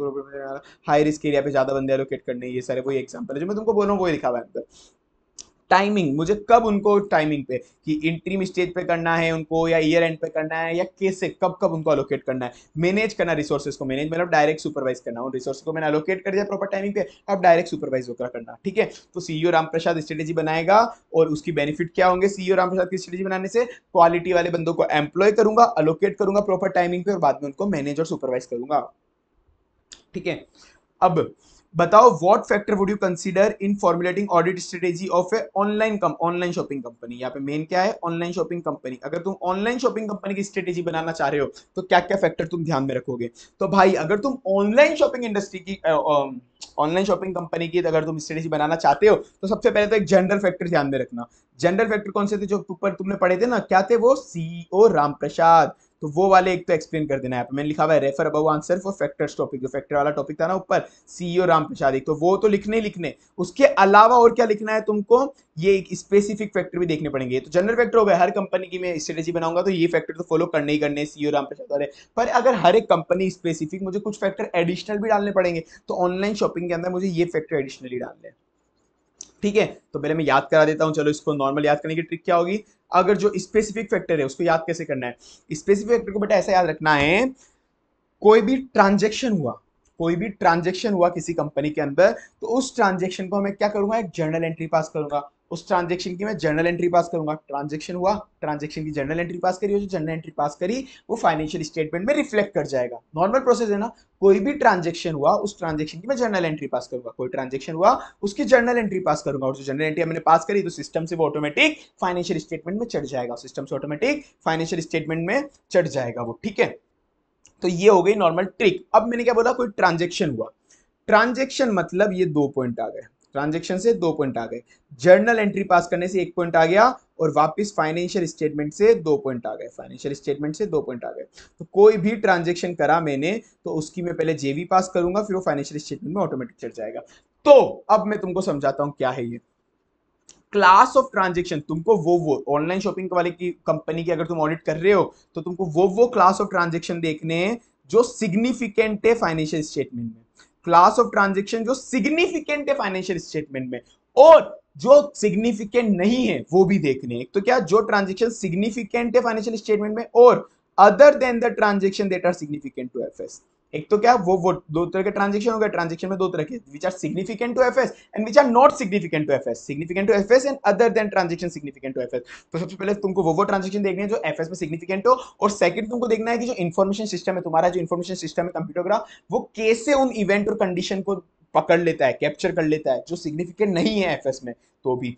high risk area पे ज़्यादा बंदे अलोकेट करने ये सारे वही एग्जाम्पल है जो मैं तुमको बोल रहा हूँ वही लिखा हुआ है टाइमिंग मुझे कब उनको टाइमिंग पे कि इंट्रीम स्टेज पे करना है उनको या ईयर एंड पे करना है या कैसे कब कब उनको अलोकेट करना है मैनेज करना रिसोर्सेज को मैनेज मतलब डायरेक्ट सुपरवाइज करना उन रिसोर्स को मैंने अलोकेट कर दिया प्रॉपर टाइमिंग पे अब डायरेक्ट सुपरवाइज होकर करना ठीक है तो सीईओ प्रसाद स्ट्रेटेजी बनाएगा और उसकी बेनिफिट क्या होंगे सीईओ प्रसाद e की स्ट्रेटेजी बनाने से क्वालिटी वाले बंदों को एम्प्लॉय करूंगा अलोकेट करूंगा प्रॉपर टाइमिंग पे और बाद में उनको मैनेज और सुपरवाइज करूंगा ठीक है अब बताओ what factor would you consider in formulating audit strategy of a online online shopping company यहाँ पे मेन क्या है ऑनलाइन शॉपिंग कंपनी अगर तुम ऑनलाइन शॉपिंग कंपनी की स्ट्रेटेजी बनाना चाह रहे हो तो क्या क्या फैक्टर तुम ध्यान में रखोगे तो भाई अगर तुम ऑनलाइन शॉपिंग इंडस्ट्री की ऑनलाइन शॉपिंग कंपनी की अगर तुम स्ट्रेटेजी बनाना चाहते हो तो सबसे पहले तो एक जनरल फैक्टर ध्यान में रखना जनरल फैक्टर कौन से थे जो ऊपर तुमने पढ़े थे ना क्या थे वो सीईओ e रामप्रसाद तो वो वाले एक तो एक्सप्लेन कर देना है मैंने लिखा हुआ है रेफर अब आंसर फॉर फैक्टर्स टॉपिक जो फैक्टर वाला टॉपिक था ना ऊपर सीईओ e राम प्रसाद एक तो वो तो लिखने लिखने उसके अलावा और क्या लिखना है तुमको ये एक स्पेसिफिक फैक्टर भी देखने पड़ेंगे तो जनरल फैक्टर हो गया हर कंपनी की मैं स्ट्रेटेजी बनाऊंगा तो ये फैक्टर तो फॉलो करने ही करने ओ e राम प्रसाद वाले पर अगर हर एक कंपनी स्पेसिफिक मुझे कुछ फैक्टर एडिशनल भी डालने पड़ेंगे तो ऑनलाइन शॉपिंग के अंदर मुझे ये फैक्टर एडिशनली डालने हैं ठीक है तो पहले मैं याद करा देता हूँ चलो इसको नॉर्मल याद करने की ट्रिक क्या होगी अगर जो स्पेसिफिक फैक्टर है उसको याद कैसे करना है स्पेसिफिक फैक्टर को बेटा ऐसा याद रखना है कोई भी ट्रांजेक्शन हुआ कोई भी ट्रांजेक्शन हुआ किसी कंपनी के अंदर तो उस ट्रांजेक्शन को मैं क्या करूंगा एक जर्नल एंट्री पास करूंगा उस ट्रांजेक्शन की मैं जर्नल एंट्री पास करूंगा ट्रांजेक्शन हुआ ट्रांजेक्शन की जर्नल एंट्री पास करी और जो जर्नल एंट्री पास करी वो फाइनेंशियल स्टेटमेंट में रिफ्लेक्ट कर जाएगा नॉर्मल प्रोसेस है ना कोई भी ट्रांजेक्शन हुआ उस ट्रांजेक्शन की मैं जर्नल एंट्री पास करूंगा कोई ट्रांजेक्शन हुआ उसकी जर्नल एंट्री पास करूंगा और जो जर्नल एंट्री मैंने पास करी तो सिस्टम से वो ऑटोमेटिक फाइनेंशियल स्टेटमेंट में चढ़ जाएगा सिस्टम से ऑटोमेटिक फाइनेंशियल स्टेटमेंट में चढ़ जाएगा वो ठीक है तो ये हो गई नॉर्मल ट्रिक अब मैंने क्या बोला कोई ट्रांजेक्शन हुआ ट्रांजेक्शन मतलब ये दो पॉइंट आ गए ट्रांजेक्शन से दो पॉइंट आ गए जर्नल एंट्री पास करने से एक पॉइंट आ गया और वापस फाइनेंशियल स्टेटमेंट से दो पॉइंट आ गए फाइनेंशियल स्टेटमेंट से दो पॉइंट आ गए तो कोई भी ट्रांजेक्शन करा मैंने तो उसकी मैं पहले जेवी पास करूंगा फिर वो फाइनेंशियल स्टेटमेंट में ऑटोमेटिक चढ़ जाएगा तो अब मैं तुमको समझाता हूँ क्या है ये क्लास ऑफ ट्रांजेक्शन तुमको वो वो ऑनलाइन शॉपिंग वाले की कंपनी की अगर तुम ऑडिट कर रहे हो तो तुमको वो वो क्लास ऑफ ट्रांजेक्शन देखने जो सिग्निफिकेंट है फाइनेंशियल स्टेटमेंट में क्लास ऑफ ट्रांजेक्शन जो सिग्निफिकेंट है फाइनेंशियल स्टेटमेंट में और जो सिग्निफिकेंट नहीं है वो भी देखने तो क्या जो ट्रांजेक्शन सिग्निफिकेंट है फाइनेंशियल स्टेटमेंट में और other than the transaction that are significant to F S एक तो क्या वो वो दो तरह के ट्रांजेक्शन हो गए ट्रांजेक्शन में दो तरह के which are significant to F S and which are not significant to F S significant to F S and other than transaction significant to F S तो सबसे पहले तुमको वो वो ट्रांजेक्शन देखने हैं जो एफ एस में सिग्निफिकेंट हो और सेकंड तुमको देखना है कि जो इन्फॉर्मेशन सिस्टम है तुम्हारा जो इन्फॉर्मेशन सिस्टम है कंप्यूटर का वो कैसे उन इवेंट और कंडीशन को पकड़ लेता है कैप्चर कर लेता है जो सिग्निफिकेंट नहीं है एफ में तो भी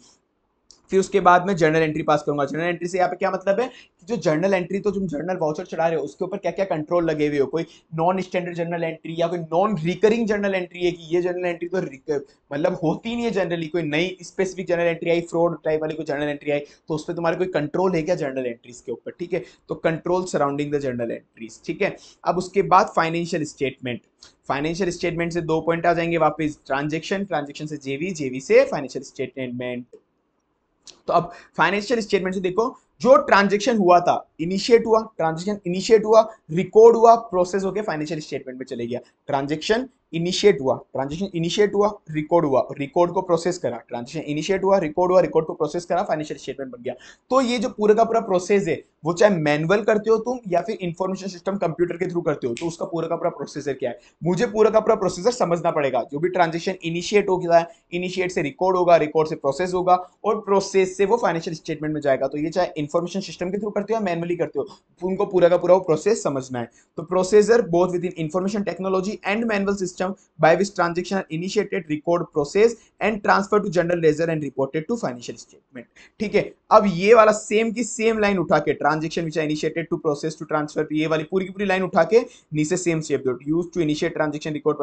फिर उसके बाद मैं जर्नल एंट्री पास करूंगा जर्नल एंट्री से यहाँ पे क्या मतलब है कि जो जर्नल एंट्री तो तुम जर्नल वाउचर चढ़ा रहे हो उसके ऊपर क्या क्या कंट्रोल लगे हुए हो कोई नॉन स्टैंडर्ड जर्नल एंट्री या कोई नॉन रिकरिंग जर्नल एंट्री है कि ये जर्नल एंट्री तो मतलब होती नहीं है जनरली कोई नई स्पेसिफिक जर्नल एंट्री आई फ्रॉड टाइप वाली कोई जर्नल एंट्री आई तो उस पर तुम्हारे कोई कंट्रोल है क्या जर्नल एंट्रीज के ऊपर ठीक है तो control surrounding the journal entries ठीक है अब उसके बाद फाइनेंशियल स्टेटमेंट फाइनेंशियल स्टेटमेंट से दो पॉइंट आ जाएंगे वापस ट्रांजेक्शन ट्रांजेक्शन से जेवी जेवी से फाइनेंशियल स्टेटमेंट तो अब फाइनेंशियल स्टेटमेंट से देखो जो ट्रांजेक्शन हुआ था इनिशिएट हुआ ट्रांजेक्शन इनिशिएट हुआ रिकॉर्ड हुआ प्रोसेस होकर फाइनेंशियल स्टेटमेंट में चले गया ट्रांजेक्शन इनिशिएट हुआ ट्रांजेक्शन इनिशिएट हुआ रिकॉर्ड हुआ रिकॉर्ड को प्रोसेस करा ट्रांजेक्शन इनिशिएट हुआ रिकॉर्ड हुआ रिकॉर्ड को प्रोसेस करा फाइनेंशियल स्टेटमेंट बन गया तो ये जो पूरा का पूरा प्रोसेस है वो चाहे मैनुअल करते हो तुम या फिर इन्फॉर्मेशन सिस्टम कंप्यूटर के थ्रू करते हो तो उसका पूरा का पूरा प्रोसेसर क्या है मुझे पूरा का पूरा प्रोसेसर समझना पड़ेगा जो भी ट्रांजेक्शन इनिशिएट हो गया इनिशिएट से रिकॉर्ड होगा रिकॉर्ड से प्रोसेस होगा और प्रोसेस से वो फाइनेंशियल स्टेटमेंट में जाएगा तो ये चाहे इन्फॉर्मेशन सिस्टम के थ्रू करते हो या मैनुअली करते हो उनको पूरा का पूरा वो प्रोसेस समझना है तो processor both with in information technology and manual system by which transaction initiated record process and transfer to general ledger and reported to financial statement ठीक है अब ये वाला सेम की सेम लाइन उठा के transaction which initiated to process to transfer ये वाली पूरी की पूरी लाइन उठा के नीचे सेम शेप दो use to initiate transaction record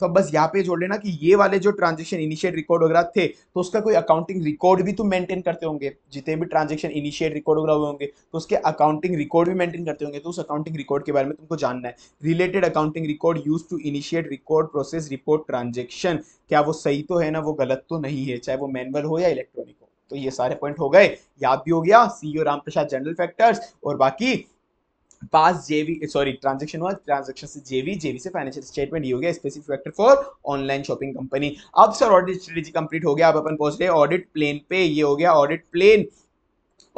तो बस यहाँ पे जोड़ लेना कि ये वाले जो ट्रांजेक्शन इनिशिएट रिकॉर्ड वगैरह थे तो उसका कोई अकाउंटिंग रिकॉर्ड भी तुम तो मेंटेन करते होंगे जितने भी ट्रांजेक्शन इनिशिएट रिकॉर्ड वगैरह हुए होंगे तो उसके अकाउंटिंग रिकॉर्ड भी मेंटेन करते होंगे तो उस अकाउंटिंग रिकॉर्ड के बारे में तुमको जानना है related accounting record use to initiate record process report transaction क्या वो सही तो है ना वो गलत तो नहीं है चाहे वो मैनुअल हो या इलेक्ट्रॉनिक हो तो ये सारे पॉइंट हो गए याद भी हो गया CEO Ram Prasad general factors और बाकी पास जेवी सॉरी ट्रांजेक्शन हुआ ट्रांजेक्शन से जेवी जेवी से फाइनेंशियल स्टेटमेंट ये हो गया specific factor for online shopping company अब सर ऑडिट स्ट्रेटेजी कंप्लीट हो गया अब अपन पहुंच गए ऑडिट प्लेन पे ये हो गया ऑडिट प्लेन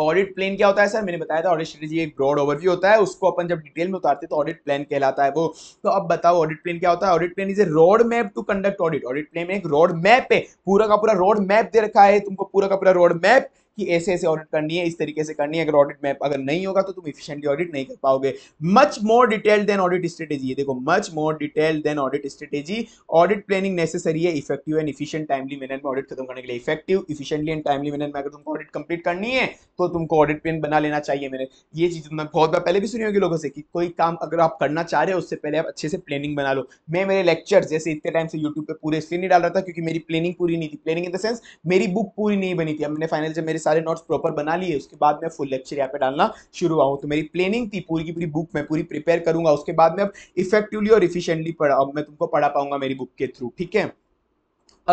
ऑडिट प्लान क्या होता है सर मैंने बताया था ऑडिट एक ब्रॉड ओवरव्यू होता है उसको अपन जब डिटेल में उतारते हैं तो ऑडिट प्लान कहलाता है वो तो अब बताओ ऑडिट प्लान क्या होता है audit plan is a road map to conduct audit audit plan एक रोड मैप है पूरा का पूरा रोड मैप दे रखा है तुमको पूरा का पूरा रोड मैप कि ऐसे ऐसे ऑडिट करनी है इस तरीके से करनी है अगर ऑडिट मैप अगर नहीं होगा तो तुम इफिशियंटली ऑडिट नहीं कर पाओगे much more detail than audit strategy देखो much more detail than audit strategy audit planning necessary है effective and efficient timely manner में ऑडिट खत्म करने के लिए effective efficiently and timely manner में अगर तुमको ऑडिट कंप्लीट करनी है तो तुमको ऑडिट प्लान बना लेना चाहिए मैंने ये चीज़ तुमने बहुत बार पहले भी सुनी होगी लोगों से कि कोई काम अगर आप करना चाह रहे हो उससे पहले आप अच्छे से प्लानिंग बना लो मैं मेरे लेक्चर जैसे इतने टाइम से यूट्यूब पर पूरे इसलिए नहीं डाल रहा था क्योंकि मेरी प्लानिंग पूरी नहीं थी प्लानिंग इन द सेंस मेरी बुक पूरी नहीं बनी थी अब मैंने फाइनल जब मेरे सारे नोट्स प्रॉपर बना लिए उसके बाद मैं फुल लेक्चर यहाँ पे डालना शुरू हुआ तो मेरी प्लानिंग थी पूरी की पूरी बुक मैं पूरी प्रिपेयर करूंगा उसके बाद में अब इफेक्टिवली और इफिशियंटली पढ़ा अब मैं तुमको पढ़ा पाऊंगा मेरी बुक के थ्रू ठीक है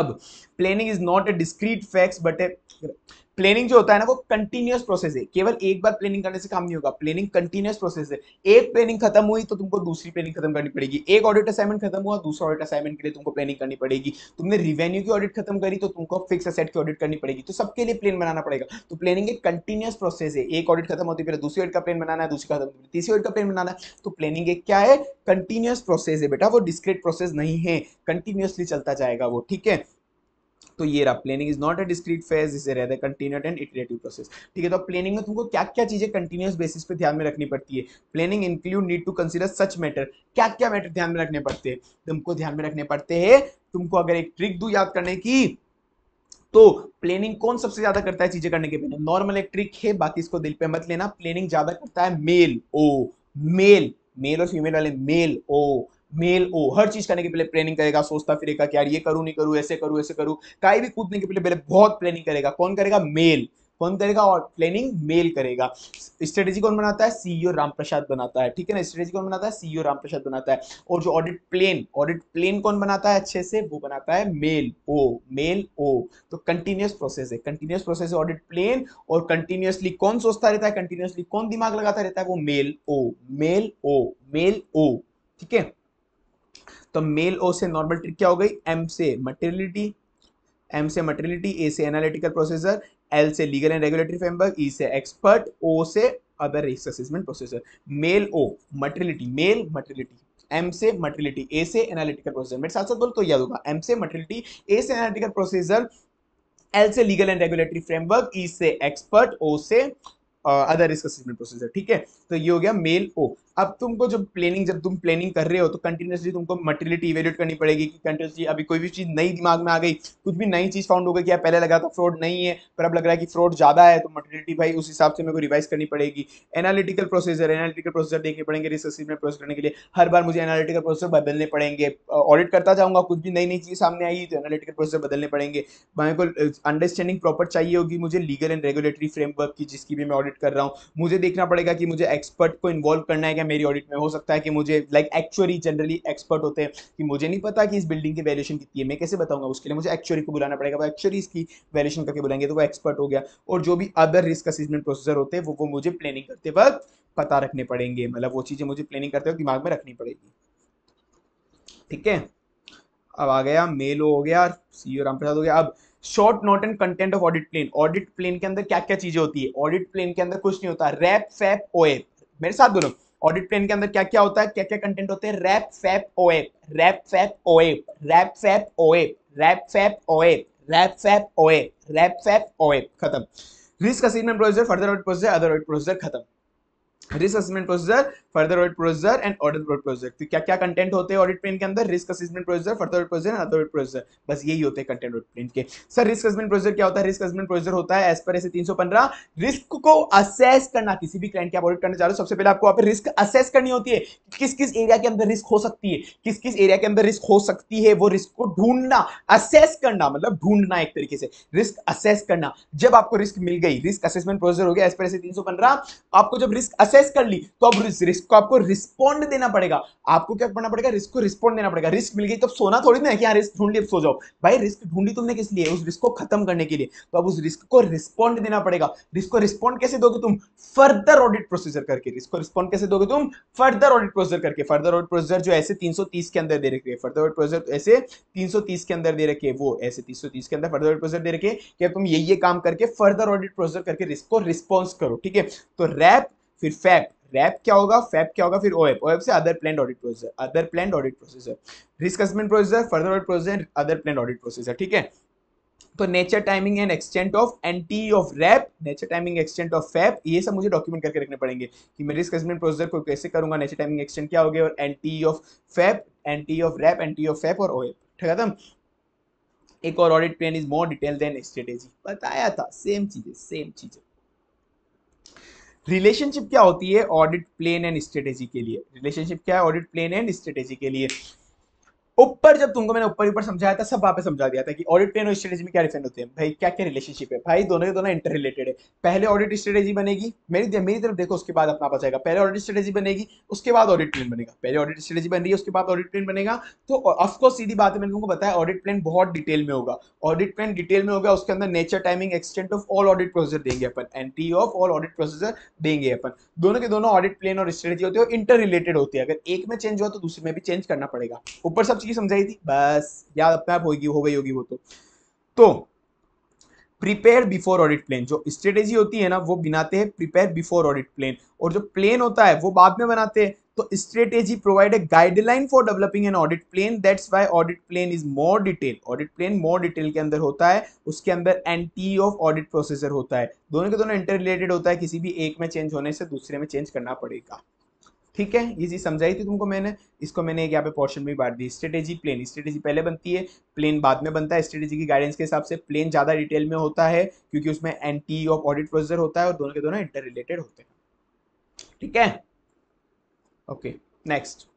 अब planning is not a discrete facts but a planning जो होता है ना वो कंटिन्यूस प्रोसेस है केवल एक बार प्लेनिंग करने से काम नहीं होगा प्लेनिंग कंटिन्यूस प्रोसेस है एक प्लेनिंग खत्म हुई तो तुमको दूसरी प्लेनिंग खत्म करनी पड़ेगी एक ऑडिट असाइनमेंट खत्म हुआ दूसरा ऑडिट असाइनमेंट के लिए तुमको प्लेनिंग करनी पड़ेगी तुमने रिवेन्यू की ऑडिट खत्म करी तो तुमको फिक्स असेट की ऑडिट करनी पड़ेगी तो सबके लिए प्लेन बनाना पड़ेगा तो प्लेनिंग एक कंटिन्यूस प्रोसेस है एक ऑडिट खत्म होती है फिर दूसरी ऑडिट का प्लेन बनाना है दूसरी खत्म तीसरी ऑडिट का प्लेन बनाना है तो प्लेनिंग एक क्या है कंटिन्यूस प्रोसेस है बेटा वो डिस्क्रेट प्रोसेस नहीं है कंटिन्यूसली चलता जाएगा वो ठीक है तो ये रहा planning is not a discrete phase is rather continuous and iterative process ठीक है तो प्लेनिंग में तुमको क्या क्या चीजें कंटिन्यूस बेसिस पे ध्यान में रखनी पड़ती है planning include need to consider such matter क्या क्या मैटर ध्यान में रखने पड़ते हैं तुमको ध्यान में रखने पड़ते हैं तुमको अगर एक ट्रिक दू याद करने की तो प्लेनिंग कौन सबसे ज्यादा करता है चीजें करने के बिना नॉर्मल एक ट्रिक है बाकी इसको दिल पे मत लेना प्लेनिंग ज्यादा करता है मेल ओ मेल मेल और फीमेल वाले मेल ओ मेल ओ हर चीज करने के पहले प्लानिंग करेगा सोचता फिरेगा कि यार ये करूँ नहीं करूँ ऐसे करूँ ऐसे करूँ काई भी कूदने के पहले पहले बहुत प्लानिंग करेगा कौन करेगा मेल कौन करेगा और प्लानिंग मेल करेगा स्ट्रेटेजी कौन बनाता है सीईओ e रामप्रसाद बनाता है ठीक है ना स्ट्रेटेजी कौन बनाता है सीईओ e रामप्रसाद बनाता है और जो ऑडिट प्लेन ऑडिट प्लेन कौन बनाता है अच्छे से वो बनाता है मेल ओ मेल ओ तो कंटिन्यूस प्रोसेस है कंटिन्यूस प्रोसेस है ऑडिट प्लेन और कंटिन्यूसली कौन सोचता रहता है कंटिन्यूसली कौन दिमाग लगाता रहता है वो male O male O male O ठीक है तो मेल ओ से नॉर्मल ट्रिक क्या हो गई एम से मटेरियलिटी एम से मटेरियलिटी ए से एनालिटिकल प्रोसेसर एल से legal and regulatory framework E से एक्सपर्ट ओ से other risk assessment processor male O materiality male materiality M से मटेरियलिटी ए से एनालिटिकल प्रोसेसर मेरे साथ साथ बोल तो याद होगा एम से मटेरियलिटी ए से एनालिटिकल प्रोसेसर एल से legal and regulatory framework E से एक्सपर्ट ओ से अदर रिस्क असेसमेंट प्रोसेसर ठीक है तो ये हो गया मेल ओ अब तुमको जब प्लानिंग जब तुम प्लानिंग कर रहे हो तो कंटिन्यूसली तुमको मटेरियलिटी इवेल्यूट करनी पड़ेगी कि कंटिन्यूसली अभी कोई भी चीज़ नई दिमाग में आ गई कुछ भी नई चीज़ फाउंड हो गई कि यार पहले लगा था फ्रॉड नहीं है पर अब लग रहा है कि फ्रॉड ज़्यादा है तो मटेरियलिटी भाई उस हिसाब से मेरे को रिवाइज करनी पड़ेगी एनालिटिकल प्रोसेसर एनालिटिकल प्रोसीजर देखने पड़ेंगे रिसर्सिव में प्रोसेस करने के लिए हर बार मुझे एनालिटिकल प्रोसेसर बदलने पड़ेंगे ऑडिट करता जाऊँगा कुछ भी नई नई चीज़ सामने आई तो एनालिटिकल प्रोसेसर बदलने पड़ेंगे मेरे को अंडरस्टैंडिंग प्रॉपर चाहिए होगी मुझे लीगल एंड रेगुलेटरी फ्रेमवर्क की जिसकी भी मैं ऑडिट कर रहा हूँ मुझे देखना पड़ेगा कि मुझे एक्सपर्ट को इन्वॉल्व करना है गया मेरी ऑडिट में हो सकता है कि मुझे लाइक एक्चुअली जनरली एक्सपर्ट होते हैं कि मुझे नहीं पता कि इस बिल्डिंग की वैल्यूशन कितनी है मैं कैसे बताऊंगा उसके लिए मुझे एक्चुअली को बुलाना पड़ेगा वो एक्चुअली इसकी वैल्यूशन करके बुलाएंगे तो वो एक्सपर्ट हो गया और जो भी अदर रिस्क असेसमेंट प्रोसीजर होते हैं वो वो मुझे प्लानिंग करते वक्त पता रखने पड़ेंगे मतलब वो चीज़ें मुझे प्लानिंग करते वक्त दिमाग में रखनी पड़ेगी ठीक है अब आ गया मेल हो गया सीईओ e राम प्रसाद हो गया अब short note and content of audit plan audit plan के अंदर क्या क्या चीजें होती है ऑडिट प्लेन के अंदर कुछ नहीं होता रैप फैप ओए मेरे साथ दोनों ऑडिट प्लेन के अंदर क्या क्या होता है क्या क्या कंटेंट होते हैं RAP FAP OAP RAP FAP OAP RAP FAP OAP RAP FAP OAP RAP FAP OAP RAP FAP OAP खत्म risk assessment procedure further audit procedure other audit procedure खत्म risk assessment procedure further audit procedure and audit audit procedure तो क्या क्या content होते हैं audit plan के अंदर risk assessment procedure further audit procedure and other audit procedure बस यही होते हैं कंटेंट ऑडिट प्लेन के सर रिस्क असेसमेंट प्रोसीजर क्या होता है रिस्क असेसमेंट प्रोसीजर होता है एज पर ऐसे 315 रिस्क को असेस करना किसी भी क्लाइंट के आप ऑडिट करने जा रहे हो सबसे पहले आपको वहां आप रिस्क असेस करनी होती है किस किस एरिया के अंदर रिस्क हो सकती है किस किस एरिया के अंदर रिस्क हो सकती है वो रिस्क को ढूंढना असेस करना मतलब ढूंढना एक तरीके से रिस्क असेस करना जब आपको रिस्क मिल गई रिस्क असेसमेंट प्रोसीजर हो गया एज पर ऐसे तीन आपको जब रिस्क असेस कर ली तो अब रिस्क रिस्क को आपको रिस्पॉन्ड देना पड़ेगा आपको क्या करना पड़ेगा रिस्क को रिस्पॉन्ड देना पड़ेगा रिस्क मिल गई तब सोना थोड़ी ना कि हाँ रिस्क ढूंढ लिए सो जाओ भाई रिस्क ढूंढी तुमने किस लिए उस रिस्क को खत्म करने के लिए तो अब उस रिस्क को रिस्पॉन्ड देना पड़ेगा रिस्क को रिस्पॉन्ड कैसे दोगे तुम फर्दर ऑडिट प्रोसीजर करके रिस्क को रिस्पॉन्ड कैसे दोगे तुम फर्दर ऑडिट प्रोसीजर करके फर्दर ऑडिट प्रोसीजर जो ऐसे 330 के अंदर दे रखे है फर्दर ऑडिट प्रोसीजर ऐसे 330 के अंदर दे रखे वो ऐसे 330 के अंदर फर्दर ऑडिट प्रोसीजर दे रखे है कि तुम ये ये काम करके फर्दर ऑडिट प्रोसीजर करके रिस्क को रिस्पॉन्स करो ठीक है तो रैप फिर फैप रैप क्या होगा फैप क्या होगा फिर ओएप ओएप से other plan audit processor other plan audit processor risk assessment processor further audit processor other plan audit processor ठीक है तो nature timing and extent of NT of RAP nature timing extent of FAP ये सब मुझे document करके रखने पड़ेंगे कि मैं रिस्क एसमेंट प्रोसेसर को कैसे करूंगा नेचर टाइमिंग एक्सटेंट क्या हो गया और NT of FAP NT of RAP NT of FAP और ओएप ठीक है एक और audit plan is more detail than strategy बताया था सेम चीजें सेम चीजें रिलेशनशिप क्या होती है ऑडिट प्लेन एंड स्ट्रेटेजी के लिए रिलेशनशिप क्या है ऑडिट प्लेन एंड स्ट्रेटेजी के लिए ऊपर जब तुमको मैंने ऊपर ऊपर समझाया था सब वहाँ पे समझा दिया था कि ऑडिट प्लान और स्ट्रेटेजी में क्या डिफरेंट होते हैं भाई क्या क्या रिलेशनशिप है भाई दोनों के दोनों इंटर रिलेटेड है पहले ऑडिट स्ट्रेटेजी बनेगी मेरी मेरी तरफ देखो उसके बाद अपना बचाएगा पहले ऑडिट स्ट्रेटेजी बनेगी उसके बाद ऑडिट प्लान बनेगा पहले ऑडिट स्ट्रेटेजी बन रही है उसके बाद ऑडिट प्लान बनेगा तो ऑफकोर्स सीधी बात है मैंने तुमको बताया ऑडिट प्लान बहुत डिटेल में होगा ऑडिट प्लान डिटेल में होगा उसके अंदर nature timing extent of all audit procedure देंगे अपन entry of all audit procedure देंगे अपन दोनों के दोनों ऑडिट प्लान और स्ट्रेटेजी होते हैं इंटर रिलेटेड होती है अगर एक में चेंज हुआ तो दूसरे में भी चेंज करना पड़ेगा ऊपर सब चीज समझाई थी बस याद अपने आप होगी हो गई होगी वो तो तो प्रिपेयर बिफोर ऑडिट प्लान जो स्ट्रेटेजी होती है ना वो बनाते हैं प्रिपेयर बिफोर ऑडिट प्लान और जो प्लान होता है वो बाद में बनाते हैं तो strategy provide a guideline for developing an audit plan that's why audit plan is more detail audit plan more detail के अंदर होता है उसके अंदर N T of audit processor होता है दोनों के दोनों इंटर रिलेटेड होता है किसी भी एक में चेंज होने से दूसरे में चेंज करना पड़ेगा ठीक है ये चीज़ समझाई थी तुमको मैंने इसको मैंने यहाँ पे पोर्शन में बांट दी स्ट्रेटेजी प्लेन स्ट्रेटेजी पहले बनती है प्लेन बाद में बनता है स्ट्रेटेजी की गाइडेंस के हिसाब से प्लेन ज़्यादा डिटेल में होता है क्योंकि उसमें एंटी ऑफ ऑडिट प्रोसीजर होता है और दोनों के दोनों इंटर रिलेटेड होते हैं ठीक है ओके नेक्स्ट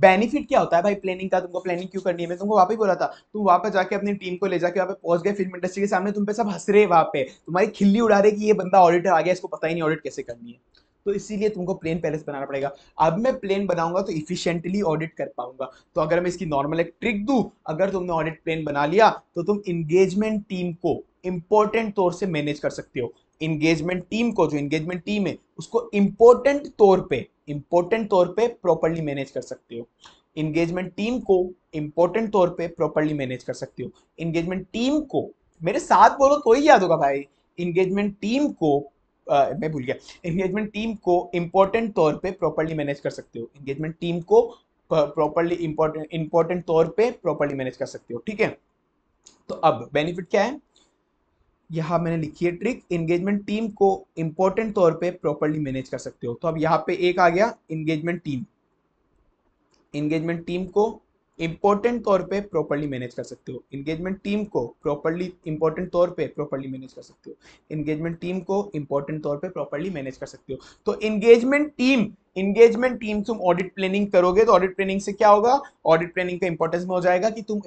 बेनिफिट क्या होता है भाई प्लानिंग का तुमको प्लानिंग क्यों करनी है मैं तुमको वहां पे बोला था तुम वहां पे जाके अपनी टीम को ले जाके वहां पे पहुंच गए फिल्म इंडस्ट्री के सामने तुम पे सब हंस रहे वहां पे तुम्हारी खिल्ली उड़ा रहे कि ये बंदा ऑडिटर आ गया इसको पता ही नहीं ऑडिट कैसे करनी है तो इसीलिए तुमको प्लेन पहले से बनाना पड़ेगा अब मैं प्लेन बनाऊंगा तो इफिशियंटली ऑडिट कर पाऊंगा तो अगर मैं इसकी नॉर्मल एक ट्रिक दू अगर तुमने ऑडिट प्लेन बना लिया तो तुम इंगेजमेंट टीम को इंपॉर्टेंट तौर से मैनेज कर सकते हो इंगेजमेंट टीम को जो इंगेजमेंट टीम है उसको इंपॉर्टेंट तौर पे इंपॉर्टेंट तौर पे प्रॉपरली मैनेज कर सकते हो इंगेजमेंट टीम को इंपॉर्टेंट तौर पे प्रॉपरली मैनेज कर सकते हो इंगेजमेंट टीम को मेरे साथ बोलो तो ही याद होगा भाई इंगेजमेंट टीम को आ, मैं भूल गया इंगेजमेंट टीम को इम्पोर्टेंट तौर पे प्रॉपरली मैनेज कर सकते हो इंगेजमेंट टीम को प्रॉपरली इम्पोर्टेंट इम्पोर्टेंट तौर पे प्रॉपरली मैनेज कर सकते हो ठीक है तो अब बेनिफिट क्या है यहाँ मैंने लिखी है ट्रिक एंगेजमेंट टीम को इम्पोर्टेंट तौर पे प्रॉपरली मैनेज कर सकते हो तो अब यहाँ पे एक आ गया इंगेजमेंट टीम इंगेजमेंट टीम को इंपॉर्टेंट तौर पे प्रॉपरली मैनेज कर सकते हो इंगेजमेंट टीम को प्रॉपरली इंपॉर्टेंट तौर पे प्रॉपरली मैनेज कर सकते हो इंगेजमेंट टीम को इंपॉर्टेंट तौर पे प्रॉपरली मैनेज कर सकते हो तो इंगेजमेंट टीम इंगेजमेंट टीम तुम ऑडिट प्लानिंग करोगे तो ऑडिट प्लानिंग से क्या होगा ऑडिट प्लानिंग का इंपॉर्टेंस में हो जाएगा कि तुम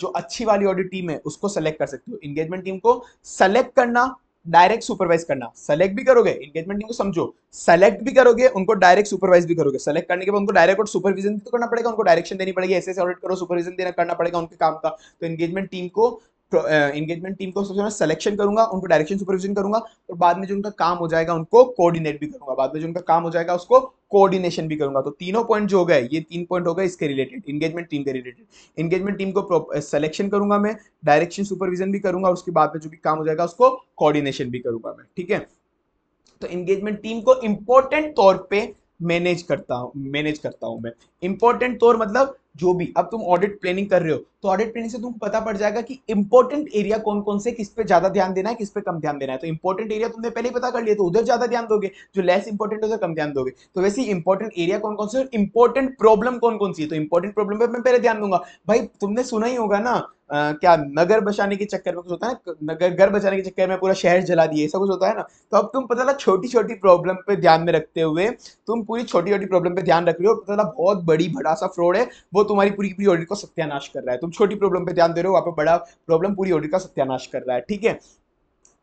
जो अच्छी वाली ऑडिट टीम है उसको सेलेक्ट कर सकते हो इंगेजमेंट टीम को सेलेक्ट करना डायरेक्ट सुपरवाइज करना सेलेक्ट भी करोगे एंगेजमेंट टीम को समझो सेलेक्ट भी करोगे उनको डायरेक्ट सुपरवाइज भी करोगे सेलेक्ट करने के बाद उनको डायरेक्ट और सुपरविजन भी तो करना पड़ेगा उनको डायरेक्शन देनी पड़ेगी ऐसे ऑडिट करो सुपरविजन देना करना पड़ेगा उनके काम का तो एंगेजमेंट टीम को एंगेजमेंट टीम uh, को सबसे पहले सिलेक्शन करूंगा उनको डायरेक्शन सुपरविजन करूंगा और बाद में जो उनका काम हो जाएगा उनको कोऑर्डिनेट भी करूंगा बाद में जो उनका काम हो जाएगा उसको कोऑर्डिनेशन भी करूंगा तो तीनों पॉइंट जो हो गए ये तीन पॉइंट हो गए इसके रिलेटेड एंगेजमेंट टीम के रिलेटेड एंगेजमेंट टीम को सिलेक्शन uh, करूंगा मैं डायरेक्शन सुपरविजन भी करूंगा और उसके बाद में जो भी काम हो जाएगा उसको कोऑर्डिनेशन भी करूंगा मैं ठीक है तो एंगेजमेंट टीम को इंपॉर्टेंट तौर पर मैनेज करता हूँ मैनेज करता हूँ मैं इंपॉर्टेंट तौर मतलब जो भी अब तुम ऑडिट प्लानिंग कर रहे हो तो ऑडिट प्लानिंग से तुम पता पड़ जाएगा कि इंपॉर्टेंट एरिया कौन कौन से किस पे ज्यादा ध्यान देना है किस पे कम ध्यान देना है तो इंपॉर्टेंट एरिया तुमने पहले ही पता कर लिया तो उधर ज्यादा ध्यान दोगे जो लेस इंपॉर्टेंट उधर कम ध्यान दोगे तो वैसे इंपॉर्टेंट एरिया कौन कौन से इंपॉर्टेंट प्रॉब्लम कौन कौन सी है तो इंपॉर्टेंट प्रॉब्लम पे मैं पहले ध्यान दूंगा भाई तुमने सुना ही होगा ना क्या नगर बचाने के चक्कर में कुछ होता है नगर घर बचाने के चक्कर में पूरा शहर जला दिए ऐसा कुछ होता है ना तो अब तुम पता चला छोटी छोटी प्रॉब्लम पे ध्यान में रखते हुए तुम पूरी छोटी छोटी प्रॉब्लम पे ध्यान रख रहे हो पता चला बहुत बड़ी बड़ा सा फ्रॉड है वो तुम्हारी पूरी पूरी ऑडिट को सत्यानाश कर रहा है तुम छोटी प्रॉब्लम पे ध्यान दे रहे हो वहाँ पर बड़ा प्रॉब्लम पूरी ऑडिट का सत्यानाश कर रहा है ठीक है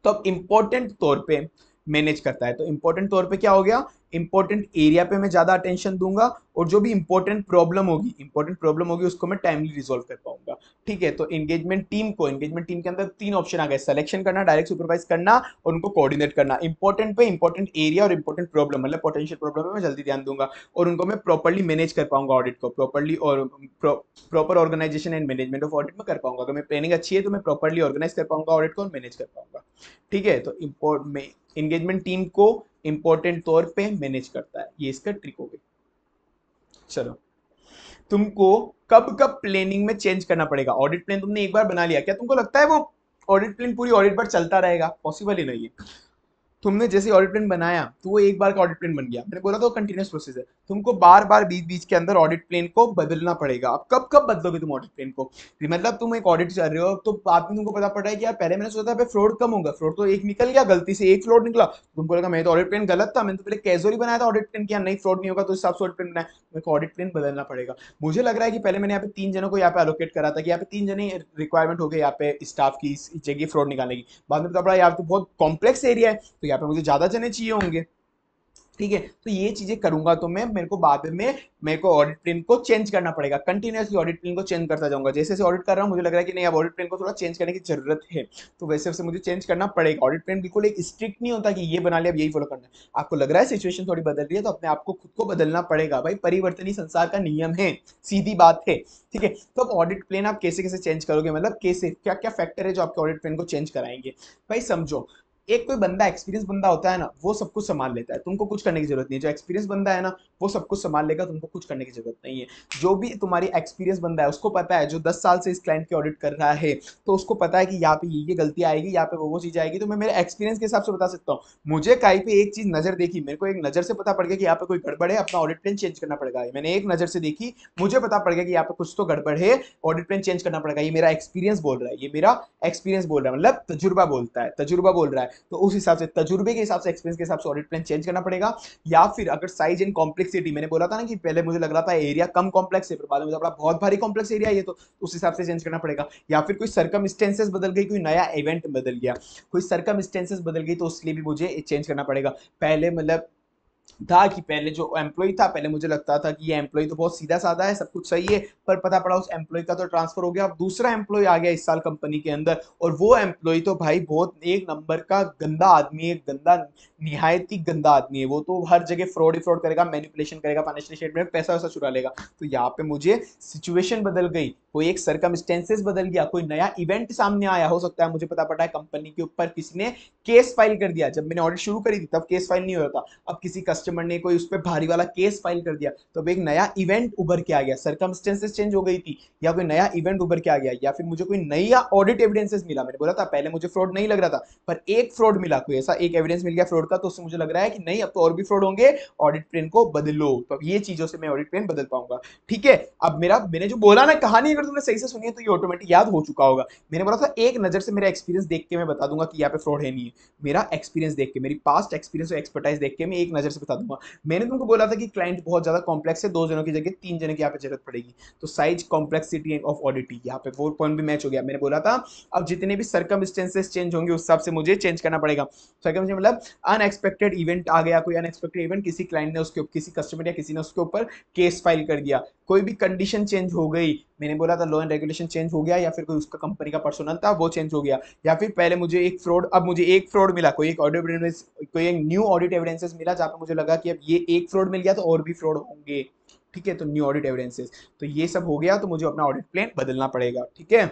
तो अब इंपॉर्टेंट तौर पर मैनेज करता है तो इंपॉर्टेंट तौर पे क्या हो गया इंपॉर्टेंट एरिया पे मैं ज़्यादा अटेंशन दूंगा और जो भी इंपॉर्टेंट प्रॉब्लम होगी इंपॉर्टेंट प्रॉब्लम होगी उसको मैं टाइमली रिजोल्व कर पाऊंगा ठीक है तो एंगेजमेंट टीम को एंगेजमेंट टीम के अंदर तीन ऑप्शन आ गए सिलेक्शन करना डायरेक्ट सुपरवाइज करना और उनको कोऑर्डिनेट करना इंपॉर्टेंट पे इंपॉर्टेंट एरिया और इंपॉर्टेंट प्रॉब्लम मतलब पोटेंशियल प्रॉब्लम पे मैं जल्दी ध्यान दूंगा और उनको मैं प्रॉपरली मैनेज कर पाऊंगा ऑडिट को प्रॉपरली और proper organization and management of audit में कर पाऊंगा अगर मैं प्लानिंग अच्छी है तो मैं प्रॉपरली ऑर्गेनाइज कर पाऊंगा ऑडिट को और मैनेज कर पाऊंगा ठीक है तो इंपॉर्ट एंगेजमेंट टीम को इम्पोर्टेंट तौर पे मैनेज करता है ये इसका ट्रिक हो गया चलो तुमको कब कब प्लानिंग में चेंज करना पड़ेगा ऑडिट प्लान तुमने एक बार बना लिया क्या तुमको लगता है वो ऑडिट प्लान पूरी ऑडिट पर चलता रहेगा पॉसिबल ही नहीं है तुमने जैसे ऑडिट प्लान बनाया तो वो एक बार का ऑडिट प्लान बन गया मैंने बोला तो कंटिन्यूस प्रोसेस है तुमको बार बार बीच बीच के अंदर ऑडिट प्लान को बदलना पड़ेगा अब कब कब बदलोगे तुम ऑडिट प्लान को मतलब तुम एक ऑडिट कर रहे हो तो बाद में तुमको पता पड़ रहा है कि यार पहले मैंने सोचा था फ्रॉड कम होगा फ्रॉड तो एक निकल गया गलती से एक फ्रॉड निकला तुमको लगा मैं तो ऑडिट प्लान गलत था मैंने तो पहले कैजुअली बनाया था ऑडिट प्लान किया नहीं फ्रॉड नहीं होगा तो हिसाब से ऑडिट प्लान बनाया मेरे को ऑडिट प्लान बदलना पड़ेगा मुझे लग रहा है कि पहले मैंने यहाँ पे तीन जनों को यहाँ पे एलोकेट करा था कि यहाँ पे तीन जने रिक्वायरमेंट हो गए यहाँ पे स्टाफ की जगह फ्रॉड निकालने की बाद में पता पड़ा यार तो बहुत कॉम्प्लेक्स एरिया है तो यहाँ पे मुझे ज़्यादा चने चाहिए होंगे ठीक है तो ये चीज़ें करूंगा तो मैं मेरे को बाद में मेरे को ऑडिट प्लेन को चेंज करना पड़ेगा कंटिन्यूसली ऑडिट प्लेन को चेंज करता जाऊंगा जैसे जैसे ऑडिट कर रहा हूँ मुझे लग रहा है कि नहीं अब ऑडिट प्लेन को थोड़ा चेंज करने की जरूरत है तो वैसे वैसे मुझे चेंज करना पड़ेगा ऑडिट प्लेन बिल्कुल एक स्ट्रिक्ट नहीं होता कि ये बना लिया अब यही फॉलो करना आपको लग रहा है सिचुएशन थोड़ी बदल रही है तो अपने आपको खुद को बदलना पड़ेगा भाई परिवर्तनी संसार का नियम है सीधी बात है ठीक है तो अब ऑडिट प्लेन आप कैसे कैसे चेंज करोगे मतलब कैसे क्या क्या फैक्टर है जो आपके ऑडिट प्लेन को चेंज कराएंगे भाई समझो एक कोई बंदा एक्सपीरियंस बंदा होता है ना वो सब कुछ संभाल लेता है तुमको कुछ करने की जरूरत नहीं है जो एक्सपीरियंस बंदा है ना वो सब कुछ संभाल लेगा तुमको कुछ करने की जरूरत नहीं है जो भी तुम्हारी एक्सपीरियंस बंदा है उसको पता है जो दस साल से इस क्लाइंट की ऑडिट कर रहा है तो उसको पता है कि यहाँ पे ये ये गलती आएगी यहाँ पे वो वो चीज़ आएगी तो मैं मेरे एक्सपीरियंस के हिसाब से बता सकता हूँ मुझे कहीं पे एक चीज़ नज़र देखी मेरे को एक नज़र से पता पड़ गया कि यहाँ पे कोई गड़बड़ है अपना ऑडिट प्लान चेंज करना पड़ेगा मैंने एक नज़र से देखी मुझे पता पड़ गया कि यहाँ पे कुछ तो गड़बड़ है ऑडिट प्लान चेंज करना पड़ेगा ये मेरा एक्सपीरियंस बोल रहा है ये मेरा एक्सपीरियंस बोल रहा है मतलब तजुर्बा बोलता है तजुर्बा बोल रहा है तो उस हिसाब से तजुर्बे के हिसाब से एक्सपीरियंस के हिसाब से ऑडिट प्लान चेंज करना पड़ेगा या फिर अगर साइज एंड कॉम्प्लेक्सिटी मैंने बोला था ना कि पहले मुझे लग रहा था एरिया कम कॉम्प्लेक्स है बाद में बड़ा बहुत भारी कॉम्प्लेक्स एरिया है तो उस हिसाब से चेंज करना पड़ेगा या फिर कोई सरकम बदल गई कोई नया इवेंट बदल गया कोई सरकम बदल गई तो उसके लिए भी मुझे चेंज करना पड़ेगा पहले मतलब था कि पहले जो एम्प्लॉय था पहले मुझे लगता था कि ये एम्प्लॉय तो बहुत सीधा साधा है सब कुछ सही है पर पता पड़ा उस एम्प्लॉय का तो ट्रांसफर हो गया अब दूसरा एम्प्लॉय आ गया इस साल कंपनी के अंदर और वो एम्प्लॉय तो भाई बहुत एक नंबर का गंदा आदमी है गंदा निहायत ही गंदा आदमी है वो तो हर जगह फ्रॉड ही फ्रॉड करेगा मैनिपुलेशन करेगा फाइनेंशियल स्टेटमेंट पैसा वैसा चुरा लेगा तो यहाँ पे मुझे सिचुएशन बदल गई कोई एक सरकमस्टेंसेस बदल गया कोई नया इवेंट सामने आया हो सकता है मुझे पता पड़ा है कंपनी के ऊपर किसी ने केस फाइल कर दिया जब मैंने ऑडिट शुरू करी थी तब केस फाइल नहीं हो रहा था अब किसी कस्टमर कस्टमर ने कोई उस पर भारी वाला केस फाइल कर दिया तो अब एक नया इवेंट उभर के आ गया सर्कमस्टेंसेस चेंज हो गई थी या कोई नया इवेंट उभर के आ गया या फिर मुझे कोई नया ऑडिट एविडेंसेस मिला मैंने बोला था पहले मुझे फ्रॉड नहीं लग रहा था पर एक फ्रॉड मिला कोई ऐसा एक एविडेंस मिल गया फ्रॉड का तो उससे मुझे लग रहा है कि नहीं अब तो और भी फ्रॉड होंगे ऑडिट प्लेन को बदलो तो अब ये चीजों से मैं ऑडिट प्लेन बदल पाऊंगा ठीक है अब मेरा मैंने जो बोला ना कहानी अगर तुमने सही से सुनी है तो ये ऑटोमेटिक याद हो चुका होगा मैंने बोला था एक नजर से मेरा एक्सपीरियंस देख के मैं बता दूंगा कि यहाँ पे फ्रॉड है नहीं है मेरा एक्सपीरियंस देख के मेरी पास्ट एक्सपीरियंस और एक्सपर्टाइज देख के मैं एक नजर से बता दूंगा मैंने तुमको बोला था कि क्लाइंट बहुत ज़्यादा कॉम्प्लेक्स है दो जनों की जगह तीन जनों की यहाँ पे जरूरत पड़ेगी तो साइज कॉम्प्लेक्सिटी ऑफ ऑडिटी यहाँ पे फोर पॉइंट भी मैच हो गया मैंने बोला था अब जितने भी सर्कम चेंज होंगे उस हिसाब से मुझे चेंज करना पड़ेगा सर्कम मतलब अनएक्सपेक्टेड इवेंट आ गया कोई अनएक्सपेक्टेड इवेंट किसी क्लाइंट ने उसके किसी कस्टमर या किसी ने उसके ऊपर केस फाइल कर दिया कोई भी कंडीशन चेंज हो गई मैंने बोला था लॉ एंड रेगुलेशन चेंज हो गया या फिर कोई उसका कंपनी का पर्सनल था वो चेंज हो गया या फिर पहले मुझे एक फ्रॉड अब मुझे एक फ्रॉड मिला कोई एक ऑडिट एविडेंस कोई एक न्यू ऑडिट एविडेंसेस मिला जहाँ पर मुझे लगा कि अब ये एक फ्रॉड मिल गया तो और भी फ्रॉड होंगे ठीक है तो न्यू ऑडिट एविडेंसेस तो ये सब हो गया तो मुझे अपना ऑडिट प्लान बदलना पड़ेगा ठीक है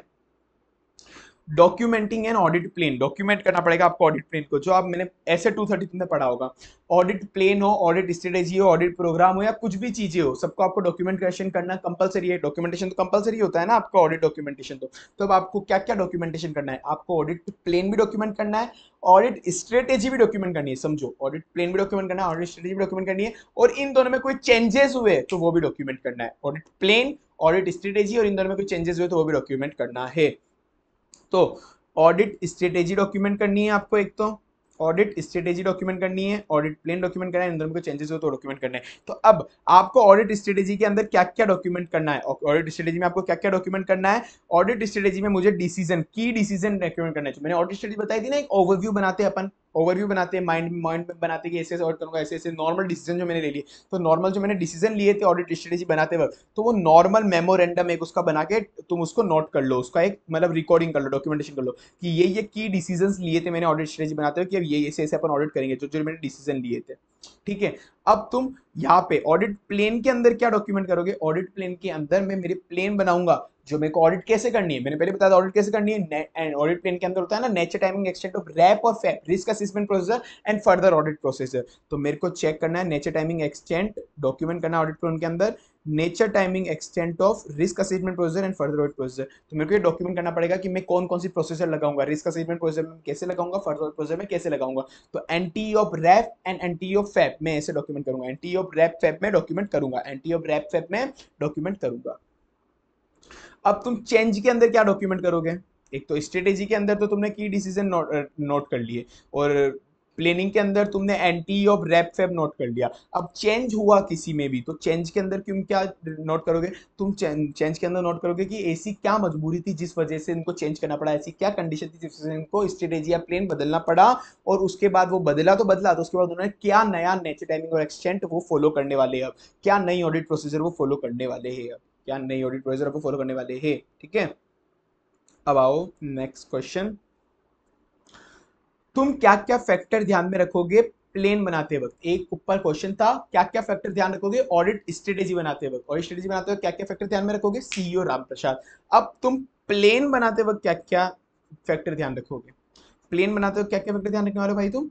documenting and audit plan document करना पड़ेगा आपको ऑडिट प्लेन को जो आप मैंने ऐसे टू थर्टी में पढ़ा होगा ऑडिट प्लेन हो ऑडिट स्ट्रेटेजी हो ऑडिट प्रोग्राम हो या कुछ भी चीज़ें हो सबको आपको डॉक्यूमेंटेशन करना कंपलसरी है डॉक्यूमेंटेशन तो कंपलसरी होता है ना आपका ऑडिट डॉक्यूमेंटेशन तो तो अब आपको क्या क्या डॉक्यूमेंटेशन करना है आपको ऑडिट प्लेन भी डॉक्यूमेंट करना है ऑडिट स्ट्रेटेजी भी डॉक्यूमेंट करनी है समझो ऑडिट प्लेन भी डॉक्यूमेंट करना है ऑडिट स्ट्रेटेजी भी डॉक्यूमेंट करनी है और इन दोनों में कोई चेंजेस हुए तो वो भी डॉक्यूमेंट करना है ऑडिट प्लेन ऑडिट स्ट्रेटेजी और इन दोनों में कोई चेंजेस हुए तो वो भी डॉक्यूमेंट करना है तो ऑडिट स्ट्रेटेजी डॉक्यूमेंट करनी है आपको एक तो ऑडिट स्ट्रेटेजी डॉक्यूमेंट करनी है ऑडिट प्लेन डॉक्यूमेंट करना है अंदर में चेंजेस हो तो डॉक्यूमेंट करना है तो अब आपको ऑडिट स्ट्रेटेजी के अंदर क्या क्या डॉक्यूमेंट करना है ऑडिट स्ट्रेटेजी में आपको क्या क्या डॉक्यूमेंट करना है ऑडिट स्ट्रेटेजी में मुझे डिसीजन की डिसीजन डॉक्यूमेंट करना है तो मैंने ऑडिट स्ट्रेटेजी बताई थी ना एक ओवरव्यू बनाते हैं अपन ओवरव्यू बनाते हैं माइंड माइंड में बनाते हैं कि ऐसे ऐसे ऑडिट करूँगा ऐसे ऐसे नॉर्मल डिसीजन जो मैंने ले लिए तो नॉर्मल जो मैंने डिसीजन लिए थे ऑडिट स्ट्रेटेजी बनाते वक्त तो वो नॉर्मल मेमोरेंडम एक उसका बना के तुम उसको नोट कर लो उसका एक मतलब रिकॉर्डिंग कर लो डॉक्यूमेंटेशन कर लो कि ये ये की डिसीजन लिए थे मैंने ऑडिट स्ट्रेटेजी बनाते हुए कि अब ये ऐसे ऐसे अपन ऑडिट करेंगे जो जो मैंने डिसीजन लिए थे ठीक है अब तुम यहाँ पे ऑडिट प्लेन के अंदर क्या डॉक्यूमेंट करोगे ऑडिट प्लेन के अंदर मैं मेरे प्लेन बनाऊंगा जो मेरे को ऑडिट कैसे करनी है मैंने पहले बताया ऑडिट कैसे करनी है ऑडिट प्लान के अंदर होता है ना nature timing extent of RAP और FAP risk assessment processor and further audit processor तो मेरे को चेक करना है नेचर टाइमिंग एक्सटेंट डॉक्यूमेंट करना ऑडिट प्लेन के अंदर nature timing extent of risk assessment processor and further audit processor तो मेरे को ये डॉक्यूमेंट करना पड़ेगा कि मैं कौन कौन सी प्रोसेसर लगाऊंगा रिस्क असेसमेंट प्रोसेसर में कैसे लगाऊंगा फर्दर ऑडिट प्रोसेसर में कैसे लगाऊंगा तो N T of RAP and N T of FAP में ऐसे डॉक्यूमेंट करूंगा N T of RAP FAP में डॉक्यूमेंट करूंगा N T of RAP FAP में डॉक्यूमेंट करूंगा अब तुम चेंज के अंदर क्या डॉक्यूमेंट करोगे एक तो स्ट्रेटेजी के अंदर तो तुमने की डिसीजन नोट कर लिए और प्लेनिंग के अंदर तुमने NT of RAP FAP note कर लिया अब चेंज हुआ किसी में भी तो चेंज के अंदर क्यों क्या नोट करोगे तुम चेंज के अंदर नोट करोगे कि ऐसी क्या मजबूरी थी जिस वजह से इनको चेंज करना पड़ा ऐसी क्या कंडीशन थी जिस वजह से इनको स्ट्रेटेजी या प्लेन बदलना पड़ा और उसके बाद वो बदला तो बदला तो उसके बाद उन्होंने क्या नया नेचर टाइमिंग और एक्सटेंट वो फॉलो करने वाले हैं अब क्या नई ऑडिट प्रोसीजर वो फॉलो करने वाले हैं अब या नहीं ऑडिट प्रोड्यूसर आपको फॉलो करने वाले है ठीक है अब आओ नेक्स्ट क्वेश्चन तुम क्या क्या फैक्टर ध्यान में रखोगे प्लेन बनाते वक्त एक ऊपर क्वेश्चन था क्या क्या फैक्टर ध्यान रखोगे ऑडिट स्ट्रेटेजी बनाते वक्त ऑडिट स्ट्रेटेजी बनाते वक्त क्या क्या फैक्टर ध्यान में रखोगे सीईओ राम प्रसाद अब तुम प्लेन बनाते वक्त क्या क्या फैक्टर ध्यान रखोगे प्लेन बनाते वक्त क्या क्या फैक्टर ध्यान रखने वाले भाई तुम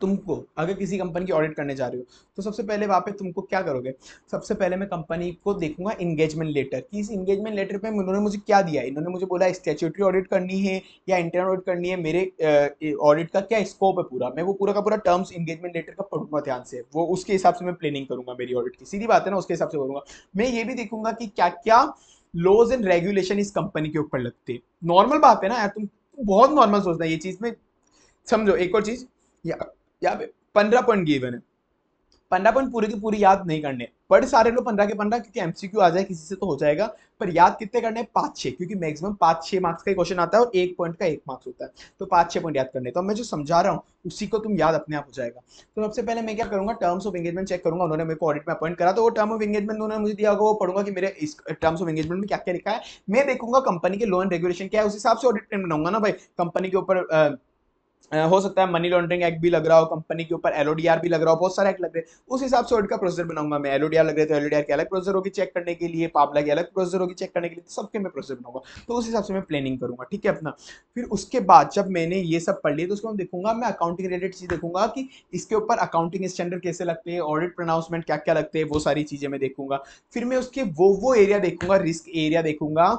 तुमको अगर किसी कंपनी की ऑडिट करने जा रहे हो तो सबसे पहले वहाँ पे तुमको क्या करोगे सबसे पहले मैं कंपनी को देखूंगा इंगेजमेंट लेटर कि इस इंगेजमेंट लेटर पे उन्होंने मुझे क्या दिया है इन्होंने मुझे बोला स्टेचूटरी ऑडिट करनी है या इंटरनल ऑडिट करनी है मेरे ऑडिट का क्या स्कोप है पूरा मैं वो पूरा का पूरा टर्म्स इंगेजमेंट लेटर का पढ़ूंगा ध्यान से वो उसके हिसाब से मैं प्लानिंग करूंगा मेरी ऑडिट की सीधी बात है ना उसके हिसाब से करूँगा मैं ये भी देखूंगा कि क्या क्या लॉज एंड रेगुलेशन इस कंपनी के ऊपर लगते नॉर्मल बात है ना यार तुम बहुत नॉर्मल सोचना ये चीज़ में समझो एक और चीज़ या यहाँ पे पंद्रह पॉइंट गिवन है पंद्रह पॉइंट पूरे के पूरी याद नहीं करने बड़े सारे लोग पंद्रह के पंद्रह क्योंकि एमसीक्यू आ जाए किसी से तो हो जाएगा पर याद कितने करने पाँच छः क्योंकि मैक्सिमम पाँच छः मार्क्स का क्वेश्चन आता है और एक पॉइंट का एक मार्क्स होता है तो पाँच छः पॉइंट याद करने तो मैं जो समझा रहा हूँ उसी को तुम याद अपने आप हो जाएगा तो सबसे पहले मैं क्या करूँगा टर्म्स ऑफ एंगेजमेंट चेक करूँगा उन्होंने मेरे को ऑडिट में अपॉइंट करा तो वो टर्म ऑफ एंगेजमेंट उन्होंने मुझे दिया होगा वो पढ़ूंगा कि मेरे इस टर्म्स ऑफ एंगेजमेंट में क्या क्या लिखा है मैं देखूंगा कंपनी के लोन रेगुलेशन क्या है उस हिसाब से ऑडिट बनाऊंगा ना भाई कंपनी के ऊपर हो सकता है मनी लॉन्ड्रिंग एक्ट भी लग रहा हो कंपनी के ऊपर एलओडीआर भी लग रहा हो बहुत सारे एक्ट लग रहे हैं उस हिसाब से का प्रोसेसर बनाऊंगा मैं एलओडीआर लग रहे तो एलओडीआर के अलग प्रोसेसर होगी चेक करने के लिए पाबला की अलग प्रोसेसर होगी चेक करने के लिए तो सबके मैं प्रोसेस बनाऊंगा तो उस हिसाब से मैं प्लानिंग करूंगा ठीक है अपना फिर उसके बाद जब मैंने ये सब पढ़ लिया तो उसके बाद देखूंगा मैं अकाउंटिंग रिलेटेड चीज़ देखूंगा कि इसके ऊपर अकाउंटिंग स्टैंडर्ड कैसे लगते हैं ऑडिट प्रोनाउंसमेंट क्या क्या लगते हैं वो सारी चीज़ें मैं देखूंगा फिर मैं उसके वो वो एरिया देखूंगा रिस्क एरिया देखूंगा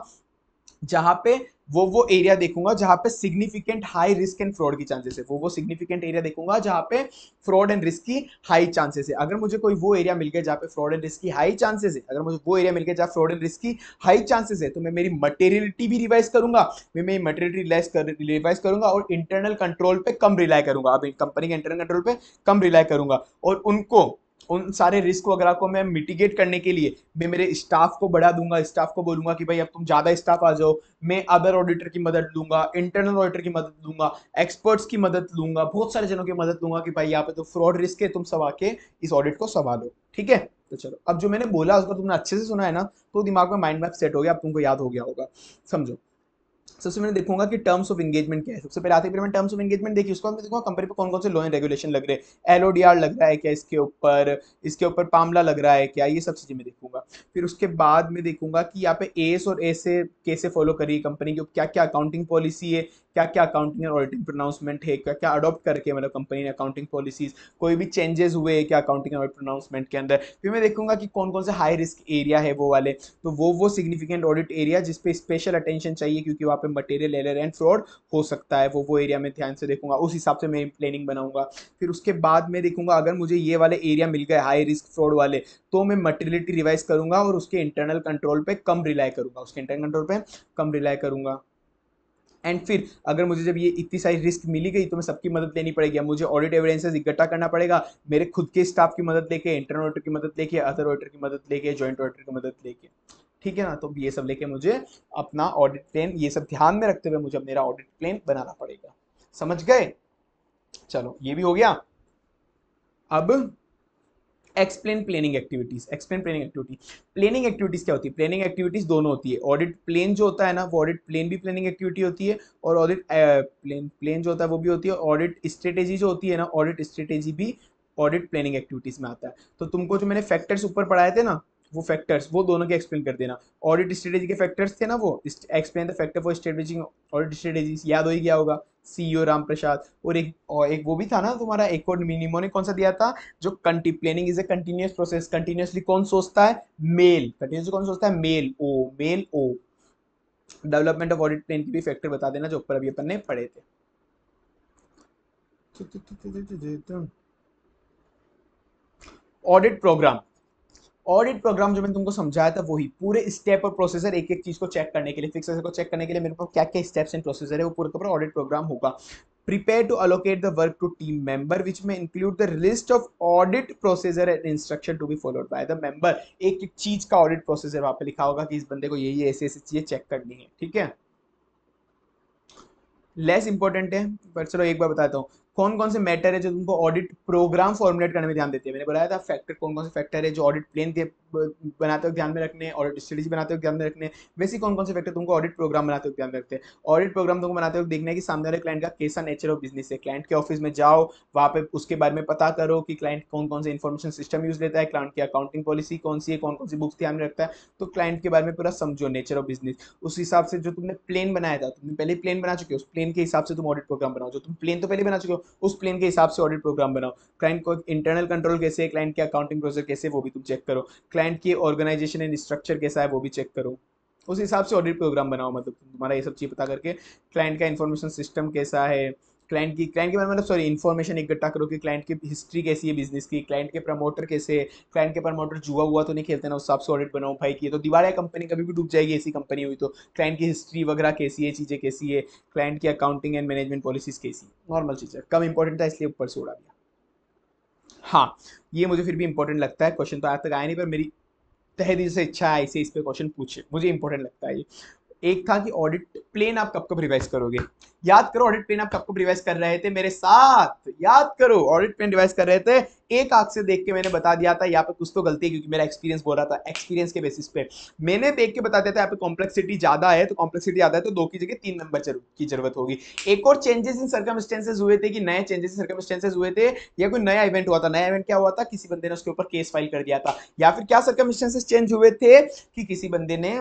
जहां पे वो वो एरिया देखूंगा जहाँ पे significant high risk and fraud की चांसेस है वो वो सिग्निफिकेंट एरिया देखूंगा जहां पे फ्रॉड एंड रिस्क की हाई चांसेस है अगर मुझे कोई वो एरिया मिल गया जहाँ पे फ्रॉड एंड रिस्क की हाई चांसेस है अगर मुझे वो एरिया मिल गया जहाँ फ्रॉड एंड रिस्क की हाई चांसेस है तो मैं मेरी मटेरियलिटी भी रिवाइज करूंगा मैं मेरी मटेरियल रिलाइज रिवाइज करूंगा और इंटरनल कंट्रोल पे कम रिलाई करूंगा अब कंपनी के इंटरनल कंट्रोल पे कम रिलाई करूंगा और उनको उन सारे रिस्क वगैरह को मैं मिटिगेट करने के लिए मैं मेरे स्टाफ को बढ़ा दूंगा स्टाफ को बोलूंगा कि भाई अब तुम ज़्यादा स्टाफ आ जाओ मैं अदर ऑडिटर की मदद लूंगा इंटरनल ऑडिटर की मदद लूंगा एक्सपर्ट्स की मदद लूंगा बहुत सारे जनों की मदद लूंगा कि भाई यहाँ पे तो फ्रॉड रिस्क है तुम सवा के इस ऑडिट को संभालो ठीक है तो चलो अब जो मैंने बोला उसको तुमने अच्छे से सुना है ना तो दिमाग में माइंड मैप सेट हो गया अब तुमको याद हो गया होगा समझो सबसे मैंने देखूंगा कि टर्म्स ऑफ एंगेजमेंट क्या है सबसे पहले आते फिर मैं टर्म्स ऑफ एंगेजमेंट देखी उसको मैं देखूंगा कंपनी पर कौन कौन से लोन रेगुलेशन लग रहे हैं एल लग रहा है क्या इसके ऊपर इसके ऊपर पामला लग रहा है क्या ये सब चीज़ें मैं देखूंगा फिर उसके बाद में देखूंगा कि यहाँ पे एस और ए से कैसे फॉलो करी कंपनी की क्या क्या अकाउंटिंग पॉलिसी है क्या क्या अकाउंटिंग एंड ऑडिटिंग प्रोनाउंसमेंट है क्या क्या अडॉप्ट करके मतलब कंपनी ने अकाउंटिंग पॉलिसीज कोई भी चेंजेस हुए क्या अकाउंटिंग एंड प्रोनाउंसमेंट के अंदर फिर मैं देखूंगा कि कौन कौन से हाई रिस्क एरिया है वो वाले तो वो वो सिग्निफिकेंट ऑडिट एरिया जिसपे स्पेशल अटेंशन चाहिए क्योंकि वहाँ पे मटेरियल एलर एंड फ्रॉड हो सकता है वो वो एरिया में ध्यान से देखूंगा उस हिसाब से मैं प्लानिंग बनाऊंगा फिर उसके बाद मैं देखूंगा अगर मुझे ये वाले एरिया मिल गए हाई रिस्क फ्रॉड वाले तो मैं मटेरियलिटी रिवाइज करूंगा और उसके इंटरनल कंट्रोल पर कम रिलाई करूंगा उसके इंटरनल कंट्रोल पर कम रिलाई करूंगा एंड फिर अगर मुझे जब ये इतनी सारी रिस्क मिली गई तो मैं सबकी मदद लेनी पड़ेगी मुझे ऑडिट एविडेंसेस इकट्ठा करना पड़ेगा मेरे खुद के स्टाफ की मदद लेके इंटरनल ऑडिटर की मदद लेके अदर ऑडिटर की मदद लेके जॉइंट ऑडिटर की मदद लेके ठीक है ना तो ये सब लेके मुझे अपना ऑडिट प्लान ये सब ध्यान में रखते हुए मुझे मेरा ऑडिट प्लान बनाना पड़ेगा समझ गए चलो ये भी हो गया अब explain planning activities explain planning activity planning activities क्या होती है प्लेनिंग एक्टिविटीज दोनों होती है ऑडिट प्लेन जो होता है ना वो ऑडिट प्लेन भी प्लेनिंग एक्टिविटी होती है और ऑडिट प्लेन प्लेन जो होता है वो भी होती है ऑडिट स्ट्रेटेजी जो होती है ना ऑडिट स्ट्रेटेजी भी ऑडिट प्लानिंग एक्टिविटीज में आता है तो तुमको जो मैंने फैक्टर्स ऊपर पढ़ाए थे ना वो फैक्टर्स वो दोनों के एक्सप्लेन कर देना ऑडिट स्ट्रेटेजी के फैक्टर्स थे ना वो explain the factor for strategy audit strategy याद हो ही गया होगा सी ओ e राम प्रसाद और एक और एक वो भी था ना तुम्हारा एक और मिनिमो ने कौन सा दिया था जो कंटी planning is a continuous process continuously कौन सोचता है मेल कंटिन्यूसली कौन सोचता है male O male O development of audit plan की भी फैक्टर बता देना जो ऊपर अभी अपन ने पढ़े थे ऑडिट प्रोग्राम ऑडिट प्रोग्राम जो मैंने तुमको समझाया था वही पूरे स्टेप और प्रोसेसर एक एक चीज को चेक करने के लिए फिक्स को चेक करने के लिए मेरे पास क्या क्या स्टेप्स एंड प्रोसेसर है वो पूरा का पूरा ऑडिट प्रोग्राम होगा prepare to allocate the work to team member which में include the list of audit procedure and instruction to be followed by the member एक एक चीज का ऑडिट procedure वहां पे लिखा होगा कि इस बंदे को यही ऐसी ऐसी चीजें चेक करनी है ठीक है लेस इंपॉर्टेंट है पर चलो एक बार बताता हूँ कौन कौन से मैटर है जो तुमको ऑडिट प्रोग्राम फॉर्मुलेट करने में ध्यान देते हैं मैंने बताया था फैक्टर कौन कौन से फैक्टर है जो ऑडिट प्लेन के बनाते वक्त ध्यान में रखने ऑडिट स्ट्रेटेजी बनाते वक्त ध्यान में रखने वैसे कौन कौन से फैक्टर तुमको ऑडिट प्रोग्राम बनाते वक्त ध्यान में रखते हैं ऑडिट प्रोग्राम तुमको बनाते वक्त देखना है कि सामने वाले क्लाइंट का कैसा नेचर ऑफ बिजनेस है क्लाइंट के ऑफिस में जाओ वहाँ पे उसके बारे में पता करो कि क्लाइंट कौन कौन से इन्फॉर्मेशन सिस्टम यूज लेता है क्लाइंट की अकाउंटिंग पॉलिसी कौन सी है कौन कौन सी बुक्स ध्यान में रखता है तो क्लाइंट के बारे में पूरा समझो नेचर ऑफ बिजनेस उस हिसाब से जो तुमने प्लेन बनाया था तुमने पहले प्लेन बना चुके हो उस प्लेन के हिसाब से तुम ऑडिट प्रोग्राम बनाओ जो तुम प्लेन तो पहले बना चुके हो उस प्लेन के हिसाब से ऑडिट प्रोग्राम बनाओ क्लाइंट को इंटरनल कंट्रोल कैसे है क्लाइंट के अकाउंटिंग प्रोसेस कैसे वो भी तुम चेक करो क्लाइंट की ऑर्गेनाइजेशन एंड स्ट्रक्चर कैसा है वो भी चेक करो उस हिसाब से ऑडिट प्रोग्राम बनाओ मतलब तुम्हारा ये सब चीज़ पता करके क्लाइंट का इन्फॉर्मेशन सिस्टम कैसा है क्लाइंट की क्लाइंट के बारे में मतलब सॉरी इन्फॉर्मेशन इकट्ठा करो कि क्लाइंट की हिस्ट्री कैसी है बिजनेस की क्लाइंट के प्रमोटर कैसे क्लाइंट के प्रमोटर जुआ हुआ तो नहीं खेलते ना उस हिसाब से ऑडिट बनाओ भाई की तो दिवालिया कंपनी कभी भी डूब जाएगी ऐसी कंपनी हुई तो क्लाइंट की हिस्ट्री वगैरह कैसी है चीज़ें कैसी है क्लाइंट की अकाउंटिंग एंड मैनेजमेंट पॉलिसीज कैसी नॉर्मल चीज़ है कम इंपॉर्टेंट था इसलिए ऊपर से उड़ा दिया हाँ ये मुझे फिर भी इंपॉर्टेंट लगता है क्वेश्चन तो आज तक आया नहीं पर मेरी तहदी से इच्छा है ऐसे इस पर क्वेश्चन पूछे मुझे इंपॉर्टेंट लगता है ये एक था कि ऑडिट प्लेन आप कब कब रिवाइज करोगे याद करो ऑडिट प्लेन आप कब कब रिवाइज कर रहे थे मेरे साथ याद करो ऑडिट प्लेन रिवाइज कर रहे थे एक आंख से देख के मैंने बता दिया था यहाँ पे कुछ तो गलती है क्योंकि मेरा एक्सपीरियंस बोल रहा था एक्सपीरियंस के बेसिस पे मैंने देख के बता दिया था यहाँ पे कॉम्प्लेक्सिटी ज्यादा है तो कॉम्प्लेक्सिटी ज्यादा है तो दो की जगह तीन नंबर की जरूरत होगी एक और चेंजेस इन सर्कमस्टेंसेज हुए थे कि नए चेंजेस सर्कमस्टेंसेज हुए थे या कोई नया इवेंट हुआ था नया इवेंट क्या हुआ था किसी बंदे ने उसके ऊपर केस फाइल कर दिया था या फिर क्या सर्कमस्टेंसेज चेंज हुए थे कि किसी बंदे ने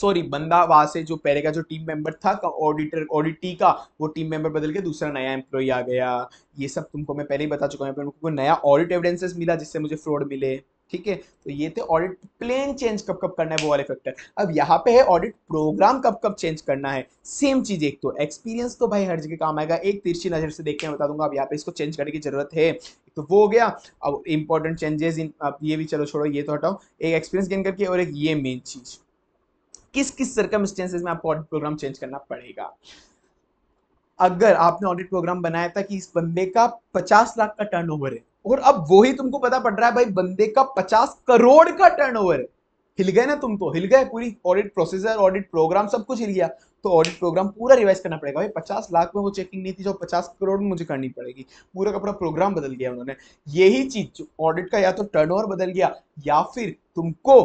सॉरी बंदा वहां से जो पहले का जो टीम मेंबर था ऑडिटर ऑडिटी का वो टीम मेंबर बदल के दूसरा नया एम्प्लॉई आ गया ये सब तुमको मैं पहले ही बता चुका हूँ मेरे को नया ऑडिट एविडेंसेस मिला जिससे मुझे फ्रॉड मिले ठीक है तो ये थे ऑडिट प्लेन चेंज कब कब करना है वो वाले फैक्टर अब यहाँ पे है ऑडिट प्रोग्राम कब कब चेंज करना है सेम चीज एक तो एक्सपीरियंस तो भाई हर जगह काम आएगा एक तिरछी नजर से देखते हैं बता दूंगा अब यहाँ पे इसको चेंज करने की जरूरत है तो वो हो गया अब इंपॉर्टेंट चेंजेस इन अब ये भी चलो छोड़ो ये तो हटाओ एक एक्सपीरियंस गेन करके और एक ये मेन चीज़ किस किस सर्कमस्टेंसेज में आपको ऑडिट प्रोग्राम चेंज करना पड़ेगा अगर आपने ऑडिट प्रोग्राम बनाया था कि इस बंदे का पचास लाख का टर्न है और अब वही तुमको पता पड़ रहा है भाई बंदे का पचास करोड़ का टर्न है हिल गए ना तुम तो हिल गए पूरी ऑडिट प्रोसीजर ऑडिट प्रोग्राम सब कुछ हिल गया तो ऑडिट प्रोग्राम पूरा रिवाइज करना पड़ेगा भाई पचास लाख में वो चेकिंग नहीं थी जो पचास करोड़ में मुझे करनी पड़ेगी पूरा का पूरा प्रोग्राम बदल गया उन्होंने यही चीज ऑडिट का या तो टर्नओवर बदल गया या फिर तुमको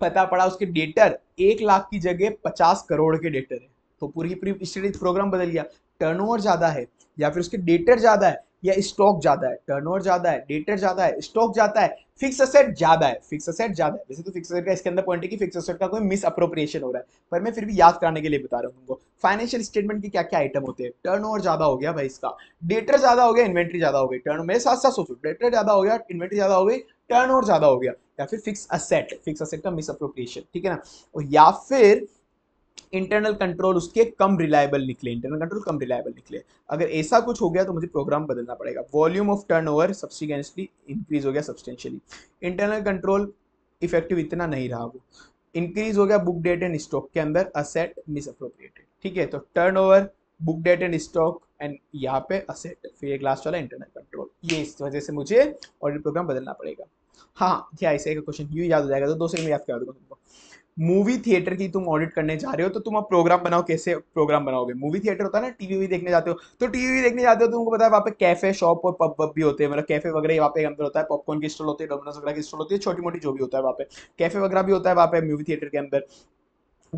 पता पड़ा उसके डेटर एक लाख की जगह पचास करोड़ के डेटर है तो पूरी पूरी स्टडी प्रोग्राम बदल गया टर्नओवर ज़्यादा है या फिर उसके डेटर ज़्यादा है या स्टॉक ज़्यादा है टर्नओवर ज़्यादा है डेटर ज़्यादा है स्टॉक ज़्यादा है फिक्स असेट ज़्यादा है फिक्स असेट ज़्यादा है वैसे तो फिक्स असेट का इसके अंदर पॉइंट है कि फिक्स असेट का कोई मिस अप्रोप्रिएशन हो रहा है पर मैं फिर भी याद कराने के लिए बता रहा हूँ तुमको फाइनेंशियल स्टेटमेंट के क्या क्या आइटम होते हैं टर्नओवर ज़्यादा हो गया भाई इसका डेटर ज़्यादा हो गया इन्वेंट्री ज़्यादा हो गई टर्न मेरे साथ साथ सोचो डेटर ज़्यादा हो गया इन्वेंट्री ज़्यादा हो गई टर्न ओवर ज्यादा हो गया या फिर फिक्स असेट फिक्स असेट का मिसअप्रोप्रिएशन ठीक है ना और या फिर इंटरनल कंट्रोल उसके कम रिलायबल निकले इंटरनल कंट्रोल कम रिलायबल निकले अगर ऐसा कुछ हो गया तो मुझे प्रोग्राम बदलना पड़ेगा volume of turnover subsequently increase हो गया सब्सटेंशियली इंटरनल कंट्रोल इफेक्टिव इतना नहीं रहा वो इंक्रीज हो गया बुक डेट एंड स्टॉक के अंदर असेट मिसअप्रोप्रिएटेड ठीक है तो turnover book debt and stock and यहाँ पे असेट फिर एक लास्ट वाला इंटरनल कंट्रोल ये इस वजह से मुझे ऑडिट प्रोग्राम बदलना पड़ेगा हाँ क्या ऐसे का क्वेश्चन यू याद हो जाएगा तो दो सेकंड में याद करा दूंगा तुमको मूवी थिएटर की तुम ऑडिट करने जा रहे हो तो तुम अब प्रोग्राम बनाओ कैसे प्रोग्राम बनाओगे मूवी थिएटर होता है ना टीवी भी देखने जाते हो तो टीवी भी देखने जाते हो तो तुमको पता है वहाँ पे कैफे शॉप और पब पब भी होते हैं मतलब कैफे वगैरह वहाँ पे अंदर होता है पॉपकॉर्न की स्टॉल होती है डोमिनोज वगैरह की स्टॉल होती है छोटी मोटी जो भी होता है वहाँ पे कैफे वगैरह भी होता है वहाँ पे मूवी थिएटर के अंदर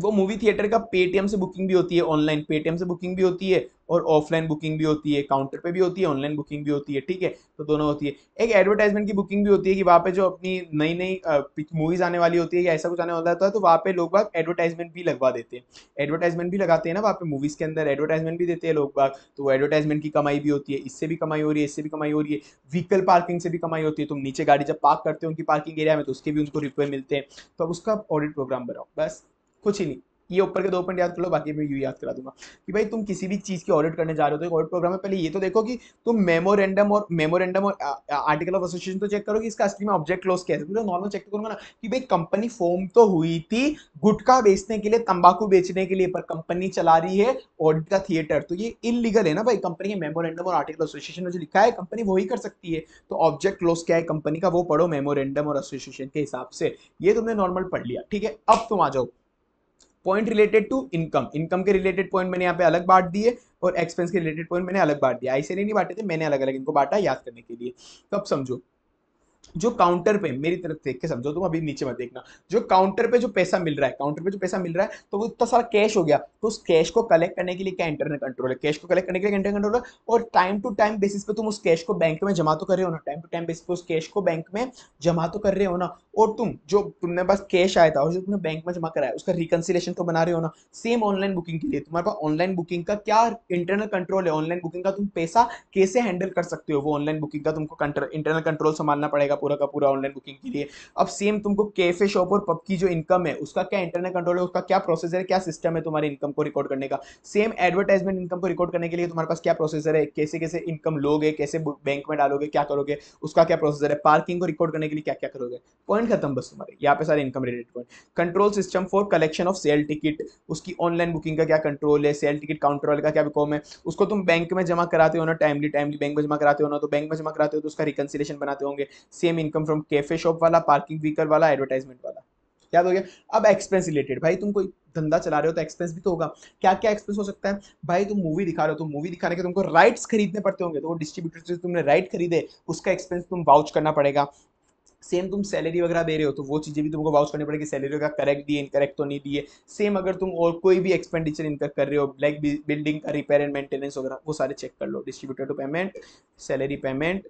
वो मूवी थिएटर का पेटीएम से बुकिंग भी होती है ऑनलाइन पेटीएम से बुकिंग भी होती है और ऑफलाइन बुकिंग भी होती है काउंटर पे भी होती है ऑनलाइन बुकिंग भी होती है ठीक है तो दोनों होती है एक एडवर्टाइजमेंट की बुकिंग भी होती है कि वहाँ पे जो अपनी नई नई मूवीज आने वाली होती है या ऐसा कुछ आने वाला होता है तो वहाँ पे लोग बाग एडवर्टाइजमेंट भी लगवा देते हैं एडवर्टाइजमेंट भी लगाते हैं ना वहाँ पे मूवीज़ के अंदर एडवर्टाइजमेंट भी देते हैं लोग बाग तो वो एडवर्टाइजमेंट की कमाई भी होती है इससे भी कमाई हो रही है इससे भी कमाई हो रही है व्हीकल पार्किंग से भी कमाई होती है तुम तो नीचे गाड़ी जब पार्क करते हो उनकी पार्किंग एरिया में तो उसके भी उनको रिपोर्ट मिलते हैं तो अब उसका ऑडिट प्रोग्राम बनाओ बस कुछ ही नहीं ये ऊपर के दो पॉइंट याद कर लो बाकी मैं यू याद करा दूंगा कि भाई तुम किसी भी चीज़ की ऑडिट करने जा रहे हो तो एक ऑडिट प्रोग्राम में पहले ये तो देखो कि तुम मेमोरेंडम और मेमोरेंडम और आर्टिकल ऑफ एसोसिएशन तो चेक करो कि इसका असली में ऑब्जेक्ट क्लोज कैसे है तो नॉर्मल चेक करूंगा ना कि भाई कंपनी फॉर्म तो हुई थी गुटखा बेचने के लिए तंबाकू बेचने के लिए पर कंपनी चला रही है ऑडिट का थिएटर तो ये इलीगल है ना भाई कंपनी के मेमोरेंडम और आर्टिकल एसोसिएशन में जो लिखा है कंपनी वही कर सकती है तो ऑब्जेक्ट क्लोज क्या है कंपनी का वो पढ़ो मेमोरेंडम और एसोसिएशन के हिसाब से ये तुमने नॉर्मल पढ़ लिया ठीक है अब तुम आ जाओ point related to income income के रिलेटेड पॉइंट मैंने यहाँ पे अलग बांट दिए और एक्सपेंस के रिलेटेड पॉइंट मैंने अलग बांट दिया ऐसे नहीं बांटे थे मैंने अलग अलग इनको बांटा याद करने के लिए तो अब समझो जो काउंटर पे मेरी तरफ देख के समझो तुम अभी नीचे मत देखना जो काउंटर पे जो पैसा मिल रहा है काउंटर पे जो पैसा मिल रहा है तो वो इतना सारा कैश हो गया तो उस कैश को कलेक्ट करने के लिए क्या इंटरनल कंट्रोल है कैश को कलेक्ट करने के लिए इंटरनल कंट्रोल है और टाइम टू टाइम बेसिस पे तुम उस कैश को बैंक में जमा तो कर रहे हो ना टाइम टू टाइम बेसिस पे उस कैश को बैंक में जमा तो कर रहे हो ना और तुम जो तुमने पास कैश आया था और जो तुमने बैंक में जमा कराया उसका रिकन्सिलेशन तो बना रहे हो ना सेम ऑनलाइन बुकिंग के लिए तुम्हारे पास ऑनलाइन बुकिंग का क्या इंटरनल कंट्रोल है ऑनलाइन बुकिंग का तुम पैसा कैसे हैंडल कर सकते हो वो ऑनलाइन बुकिंग का तुमको इंटरनल कंट्रोल संभालना पड़ेगा रहेगा पूरा का पूरा ऑनलाइन बुकिंग के लिए अब सेम तुमको कैफे शॉप और पब की जो इनकम है उसका क्या इंटरनेट कंट्रोल है उसका क्या प्रोसेसर है क्या सिस्टम है तुम्हारी इनकम को रिकॉर्ड करने का सेम एडवर्टाइजमेंट इनकम को रिकॉर्ड करने के लिए तुम्हारे पास क्या प्रोसेसर है कैसे कैसे इनकम लोगे कैसे बैंक में डालोगे क्या करोगे उसका क्या प्रोसेसर है पार्किंग को रिकॉर्ड करने के लिए क्या क्या करोगे पॉइंट खत्म बस तुम्हारे यहाँ पे सारे income related point control system for collection of sale ticket उसकी ऑनलाइन बुकिंग का क्या कंट्रोल है सेल टिकट काउंटर वाले का क्या बिकॉम है उसको तुम बैंक में जमा कराते हो ना टाइमली टाइमली बैंक में जमा कराते हो ना तो बैंक में जमा कराते हो तो उसका रिकनसिलेशन बनाते होंगे same income from cafe shop वाला पार्किंग व्हीकल वाला एडवर्टाइजमेंट वाला याद हो गया अब एक्सपेंस रिलेटेड भाई तुम कोई धंधा चला रहे हो तो एक्सपेंस भी तो होगा क्या क्या एक्सपेंस हो सकता है भाई तुम मूवी दिखा रहे हो तो मूवी दिखाने के तुमको राइट्स खरीदने पड़ते होंगे तो वो डिस्ट्रीब्यूटर से तुमने राइट खरीदे उसका एक्सपेंस तुम वाउच करना पड़ेगा सेम तुम सैलरी वगैरह दे रहे हो तो वो चीज़ें भी तुमको वाउच करनी पड़ेगी सैलरी वगैरह करेक्ट दिए इनकरेक्ट तो नहीं दिए सेम अगर तुम और कोई भी एक्सपेंडिचर इनकर कर रहे हो लाइक बिल्डिंग का रिपेयर एंड मेंटेनेंस वगैरह वो सारे चेक कर लो distributor to payment salary payment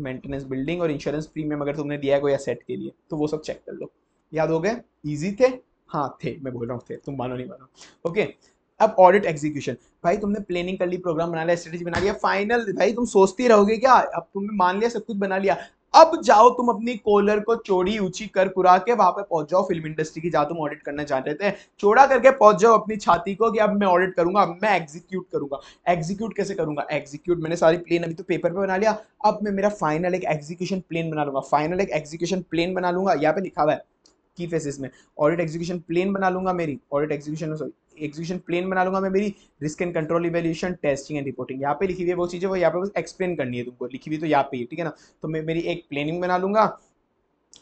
maintenance building और इंश्योरेंस प्रीमियम अगर तुमने दिया है कोई असेट के लिए तो वो सब चेक कर लो याद हो गए ईजी थे हाँ थे मैं बोल रहा हूँ थे तुम मानो नहीं मानो ओके अब ऑडिट एग्जीक्यूशन भाई तुमने प्लानिंग कर ली प्रोग्राम बना लिया स्ट्रेटेजी बना लिया फाइनल भाई तुम सोचती रहोगे क्या अब तुमने मान लिया सब कुछ बना लिया अब जाओ तुम अपनी कोलर को चोरी ऊंची कर कुरा के वहां पे पहुंच जाओ फिल्म इंडस्ट्री की जहां तुम ऑडिट करना चाह रहे थे चोड़ा करके पहुंच जाओ अपनी छाती को कि अब मैं ऑडिट करूंगा अब मैं एग्जीक्यूट करूंगा एग्जीक्यूट कैसे करूंगा एग्जीक्यूट मैंने सारी प्लेन अभी तो पेपर पे बना लिया अब मैं मेरा फाइनल एक एग्जीक्यूशन प्लेन बना लूंगा फाइनल एक एग्जीक्यूशन प्लेन बना लूंगा यहाँ पे लिखा हुआ है की फेसिस में ऑडिट एग्जीक्यूशन प्लेन बना लूंगा मेरी audit execution sorry execution plan बना लूंगा मैं मेरी risk and control evaluation testing and reporting यहाँ पे लिखी हुई है वो चीज़ें वो यहाँ पे बस एक्सप्लेन करनी है तुमको लिखी हुई तो यहाँ पे ठीक है ना तो मैं मेरी एक प्लानिंग बना लूंगा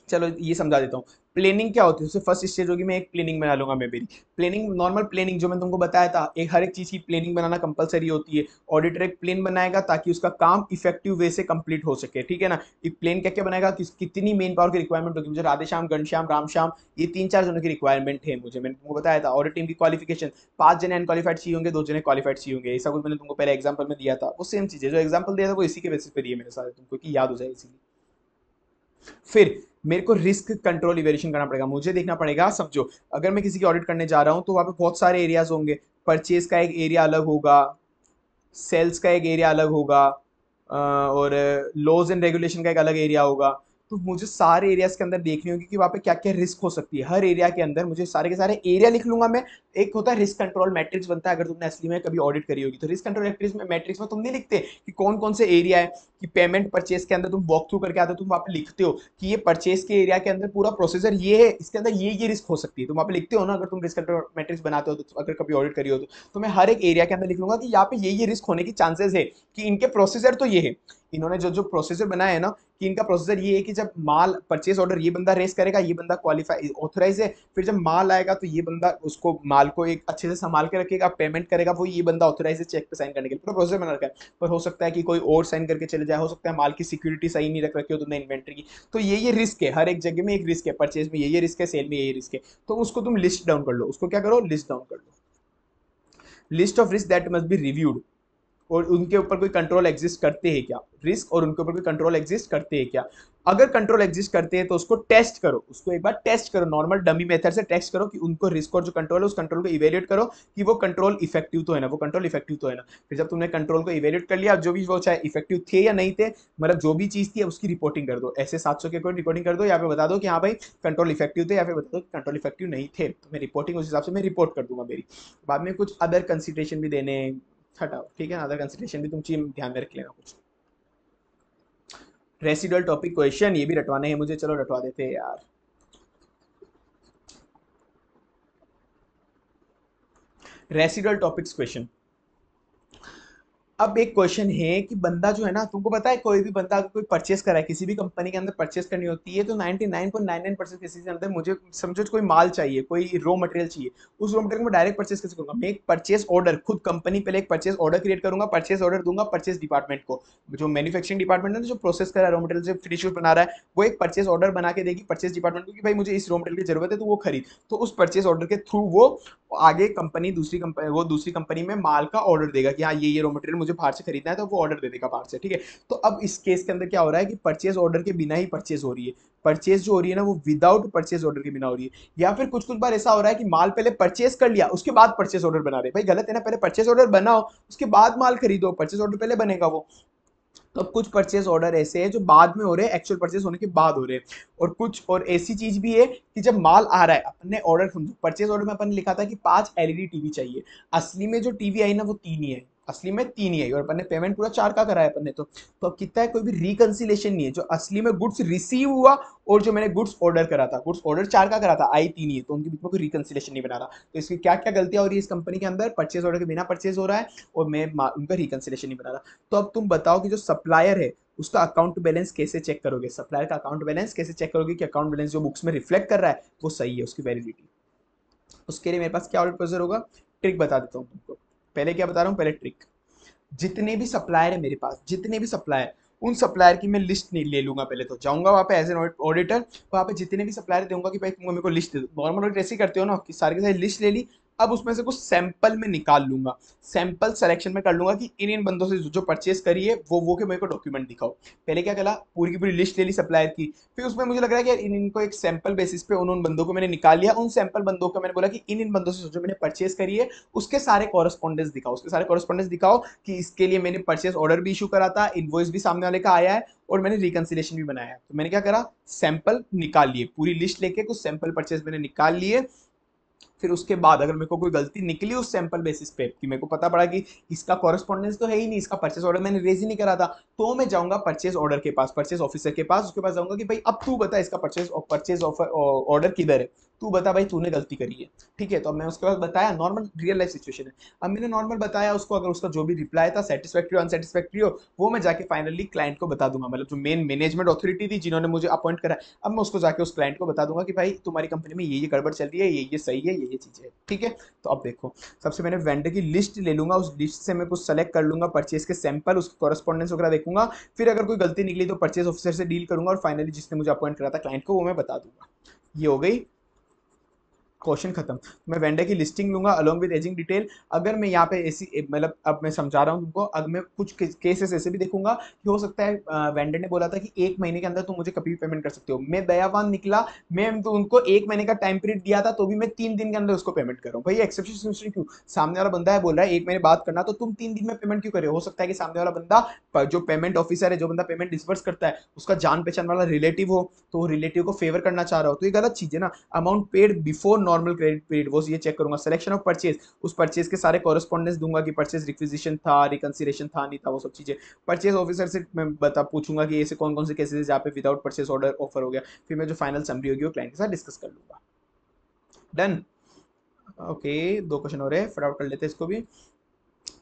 चलो ये समझा देता हूँ प्लेनिंग क्या होती है उससे फर्स्ट स्टेज होगी मैं एक प्लेनिंग बना लूंगा मैं मेरी प्लेनिंग नॉर्मल प्लेनिंग जो मैंने तुमको बताया था एक हर एक चीज़ की प्लेनिंग बनाना कंपलसरी होती है ऑडिटर एक प्लेन बनाएगा ताकि उसका काम इफेक्टिव वे से कंप्लीट हो सके ठीक है ना एक प्लेन क्या क्या बनाएगा कि कितनी मेन पावर की रिक्वायरमेंट होगी मुझे राधे श्याम घनश्याम श्याम ये तीन चार जनों की रिक्वायरमेंट है मुझे मैंने तुमको बताया था ऑडिट टीम की क्वालिफिकेशन पांच जने अनक्वालिफाइड चाहिए होंगे दो जने क्वालिफाइड चाहिए होंगे ऐसा कुछ मैंने तुमको पहले एग्जाम्पल में दिया था वो सेम चीज़ है जो एग्जाम्पल दिया था वो इसी के बेसिस पर दिए मेरे साथ तुमको कि याद हो जाए इसीलिए फिर मेरे को रिस्क कंट्रोल इवेल्यूशन करना पड़ेगा मुझे देखना पड़ेगा समझो अगर मैं किसी की ऑडिट करने जा रहा हूँ तो वहाँ पे बहुत सारे एरियाज होंगे परचेज का एक एरिया अलग होगा सेल्स का एक एरिया अलग होगा और लॉज एंड रेगुलेशन का एक अलग एरिया होगा तो मुझे सारे एरियाज़ के अंदर देखनी होगी कि वहाँ पे क्या क्या रिस्क हो सकती है हर एरिया के अंदर मुझे सारे के सारे एरिया लिख लूंगा मैं एक होता है रिस्क कंट्रोल मैट्रिक्स बनता है अगर तुमने असली में कभी ऑडिट करी होगी तो रिस्क कंट्रोल मैट्रिक्स में मैट्रिक्स में तुम नहीं लिखते कि कौन कौन से एरिया है कि पेमेंट परचेज के अंदर तुम वॉक थ्रू करके आते हो तुम वहाँ पे लिखते हो कि ये परचेज के एरिया के अंदर पूरा प्रोसेसर ये है इसके अंदर ये ये रिस्क हो सकती है तुम वहाँ पे लिखते हो ना अगर तुम रिस्क कंट्रोल मैट्रिक्स बनाते हो तो अगर कभी ऑडिट करी हो तो।, तो मैं हर एक एरिया के अंदर लिख लूंगा कि यहाँ पे ये ये रिस्क होने के चांसेस है कि इनके प्रोसेसर तो ये है इन्होंने जो जो प्रोसेसर बनाया है ना कि इनका प्रोसेसर ये है कि जब माल परचेस ऑर्डर ये बंदा रेस करेगा ये बंदा क्वालिफाई ऑथोराइज है फिर जब माल आएगा तो ये बंदा उसको माल को एक अच्छे से संभाल के रखेगा पेमेंट करेगा वो ये बंदा ऑथोराइज है चेक पे साइन करने के लिए पूरा प्रोसेसर बना रखा है पर हो सकता है कि कोई और साइन करके चले जाए हो सकता है माल की सिक्योरिटी सही नहीं रख रखी हो तुमने तो इन्वेंट्री की तो ये ये रिस्क है हर एक जगह में एक रिस्क है परचेज में ये ये रिस्क है सेल में ये रिस्क है तो उसको तुम लिस्ट डाउन कर लो उसको क्या करो लिस्ट डाउन कर लो list of risk that must be reviewed और उनके ऊपर कोई कंट्रोल एग्जिस्ट करते हैं क्या रिस्क और उनके ऊपर कोई कंट्रोल एग्जिस्ट करते हैं क्या अगर कंट्रोल एग्जिस्ट करते हैं तो उसको टेस्ट करो उसको एक बार टेस्ट करो नॉर्मल डमी मेथड से टेस्ट करो कि उनको रिस्क और जो कंट्रोल है उस कंट्रोल को इवेल्यूएट करो कि वो कंट्रोल इफेक्टिव तो है ना वो कंट्रोल इफेक्टिव तो है ना फिर जब तुमने कंट्रोल को इवेल्यूएट कर लिया जो भी वो चाहे इफेक्टिव थे या नहीं थे मतलब जो भी चीज़ थी उसकी रिपोर्टिंग कर दो ऐसे सात के कोई रिपोर्टिंग कर दो या फिर बता दो कि हाँ भाई कंट्रोल इफेक्टिव थे या फिर बता दो कंट्रोल इफेक्टिव नहीं थे तो मैं रिपोर्टिंग उस हिसाब से मैं रिपोर्ट कर दूंगा मेरी बाद में कुछ अदर कंसिडरेशन भी देने हटाओ ठीक है अदर कंसिडरेशन भी चीज ध्यान में रख लेना कुछ रेसिडुअल टॉपिक क्वेश्चन ये भी रटवाने हैं मुझे चलो रटवा देते हैं यार रेसिडुअल टॉपिक्स क्वेश्चन अब एक क्वेश्चन है कि बंदा जो है ना तुमको पता है कोई भी बंदा कोई परचेस करा है किसी भी कंपनी के अंदर परचेस करनी होती है तो nine nine point nine percent किसी के अंदर मुझे समझो कोई माल चाहिए कोई रॉ मटेरियल चाहिए उस रॉ मटेरियल को डायरेक्ट परचेस कैसे करूंगा मैं एक परचेस ऑर्डर खुद कंपनी पहले एक परचेस ऑर्डर क्रिएट करूँगा परचेस ऑर्डर दूंगा परचेस डिपार्टमेंट को जो मैनुफेक्चरिंग डिपार्टमेंट है जो प्रोसेस कर रहा है रॉ मटेरियल से फिनिश बना रहा है वो एक परचेस ऑर्डर बना के देगी परचेस डिपार्टमेंट को कि भाई मुझे इस रॉ मटेरियल की जरूरत है तो वो खरीद तो उस परचेस ऑर्डर के थ्रू वो आगे कंपनी दूसरी कंपनी वो दूसरी कंपनी में माल का ऑर्डर देगा कि हाँ ये ये रॉ मटेरियल मुझे बाहर से खरीदना है तो वो ऑर्डर दे देगा बाहर से ठीक है तो अब इस केस के अंदर क्या हो रहा है कि परचेज ऑर्डर के बिना ही परचेज हो रही है परचेज जो हो रही है ना वो विदाउट परचेज ऑर्डर के बिना हो रही है या फिर कुछ कुछ बार ऐसा हो रहा है कि माल पहले परचेज कर लिया उसके बाद परचेज ऑर्डर बना रहे भाई गलत है ना पहले परचेज ऑर्डर बनाओ उसके बाद माल खरीदो परचेज ऑर्डर पहले बनेगा वो तो अब कुछ परचेस ऑर्डर ऐसे हैं जो बाद में हो रहे हैं एक्चुअल परचेस होने के बाद हो रहे हैं और कुछ और ऐसी चीज़ भी है कि जब माल आ रहा है अपने ऑर्डर समझो परचेस ऑर्डर में अपन लिखा था कि पाँच एलईडी टीवी चाहिए असली में जो टीवी आई ना वो तीन ही है असली में तीन ही आई और अपन ने पेमेंट पूरा चार का कराया अपन ने तो तो अब कितना है कोई भी रिकनसिलेशन नहीं है जो असली में गुड्स रिसीव हुआ और जो मैंने गुड्स ऑर्डर करा था गुड्स ऑर्डर चार का करा था आई तीन ही है तो उनके बीच में कोई रिकनसिलेशन नहीं बना रहा तो इसकी क्या क्या गलतियाँ हो रही है इस कंपनी के अंदर परचेज ऑर्डर के बिना परचेज हो रहा है और मैं उनका रिकनसिलेशन नहीं बना रहा तो अब तुम बताओ कि जो सप्लायर है उसका अकाउंट बैलेंस कैसे चेक करोगे सप्लायर का अकाउंट बैलेंस कैसे चेक करोगे कि अकाउंट बैलेंस जो बुक्स में रिफ्लेक्ट कर रहा है वो सही है उसकी वैलिडिटी उसके लिए मेरे पास क्या ऑर्डर प्रोसीजर होगा ट्रिक बता देता हूँ तुमको पहले क्या बता रहा हूँ पहले ट्रिक जितने भी सप्लायर है मेरे पास जितने भी सप्लायर उन सप्लायर की मैं लिस्ट नहीं ले लूंगा पहले तो जाऊंगा वहाँ पे एज एन ऑडिटर वहाँ पे जितने भी सप्लायर दूंगा कि भाई तुम मेरे को लिस्ट दे दो नॉर्मल ऑडिट ऐसे करते हो ना कि सारे के सारे लिस्ट ले ली अब उसमें से कुछ सैंपल में निकाल लूंगा सैंपल सेलेक्शन में कर लूंगा कि इन इन बंदों से जो जो परचेस करी है वो वो के मेरे को डॉक्यूमेंट दिखाओ पहले क्या कहला पूरी की पूरी लिस्ट ले ली सप्लायर की फिर उसमें मुझे लग रहा है कि इन इनको एक सैंपल बेसिस पे उन उन बंदों को मैंने निकाल लिया उन सैंपल बंदों को मैंने बोला कि इन इन बंदों से जो मैंने परचेस करी है उसके सारे कॉरेस्पॉन्डेंस दिखाओ उसके सारे कॉरेस्पॉन्डेंस दिखाओ कि इसके लिए मैंने परचेस ऑर्डर भी इशू करा था इन्वॉइस भी सामने वाले का आया है और मैंने रिकनसिलेशन भी बनाया तो मैंने क्या करा सैंपल निकाल लिए पूरी लिस्ट लेके कुछ सैंपल परचेज मैंने निकाल लिए फिर उसके बाद अगर मेरे को कोई गलती निकली उस सैंपल बेसिस पे कि मेरे को पता पड़ा कि इसका कॉरेस्पॉन्डेंस तो है ही नहीं इसका परचेस ऑर्डर मैंने रेज ही नहीं करा था तो मैं जाऊँगा परचेस ऑर्डर के पास परचेस ऑफिसर के पास उसके पास जाऊंगा कि भाई अब तू बता इसका परचेस ऑफर ऑर्डर किधर है तू बता भाई तूने गलती करी है ठीक है तो अब मैं उसके बाद बताया नॉर्मल रियल लाइफ सिचुएशन है अब मैंने नॉर्मल बताया उसको अगर उसका जो भी रिप्लाई था सेटिस्फैक्ट्री अनसेटिस्फैक्ट्री हो वो मैं जाके फाइनली क्लाइंट को बता दूंगा मतलब जो मेन मैनेजमेंट अथॉरिटी थी जिन्होंने मुझे अपॉइंट करा अब मैं उसको जाके उस क्लाइंट को बता दूंगा कि भाई तुम्हारी कंपनी में ये ये गड़बड़ चल रही है ये ये सही है ये ये चीज़ है ठीक है तो अब देखो सबसे मैंने वेंडर की लिस्ट ले लूँगा उस लिस्ट से मैं कुछ सेलेक्ट कर लूँगा परचेज के सैम्पल उसके कॉरेस्पॉन्डेंस वगैरह देखूंगा फिर अगर कोई गलती निकली तो परचेज ऑफिसर से डील करूंगा और फाइनली जिसने मुझे अपॉइंट करा था क्लाइंट को वो मैं बता दूंगा ये हो गई क्वेश्चन खत्म मैं वेंडर की लिस्टिंग लूंगा अलॉन्ग विद एजिंग डिटेल अगर मैं यहाँ पे ऐसी मतलब अब मैं समझा रहा हूँ तुमको अगर मैं कुछ केसेस ऐसे भी देखूंगा कि हो सकता है वेंडर ने बोला था कि एक महीने के अंदर तुम मुझे कभी भी पेमेंट कर सकते हो मैं दयावान निकला मैं तो उनको एक महीने का टाइम पीरियड दिया था तो भी मैं तीन दिन के अंदर उसको पेमेंट करूँ भाई एक्सेप्शन क्यों सामने वाला बंदा है बोल रहा है एक महीने बात करना तो तुम तीन दिन में पेमेंट क्यों करे हो सकता है कि सामने वाला बंदा जो पेमेंट ऑफिसर है जो बंदा पेमेंट डिस्पर्स करता है उसका जान पहचान वाला रिलेटिव हो तो रिलेटिव को फेवर करना चाह रहा हो तो ये गलत चीज़ है ना amount paid before normal credit period वो ये चेक करूंगा सिलेक्शन ऑफ परचेज उस परचेज के सारे कॉरेस्पॉन्डेंस दूंगा कि परचेज रिक्विजिशन था रिकन्सिलेशन था नहीं था वो सब चीज़ें परचेज ऑफिसर से मैं बता पूछूंगा कि ऐसे कौन कौन से केसेज जहाँ पे विदाउट परचेज ऑर्डर ऑफर हो गया फिर मैं जो फाइनल समरी होगी वो क्लाइंट के साथ डिस्कस कर लूँगा डन ओके दो क्वेश्चन हो रहे हैं फटाफट कर लेते हैं इसको भी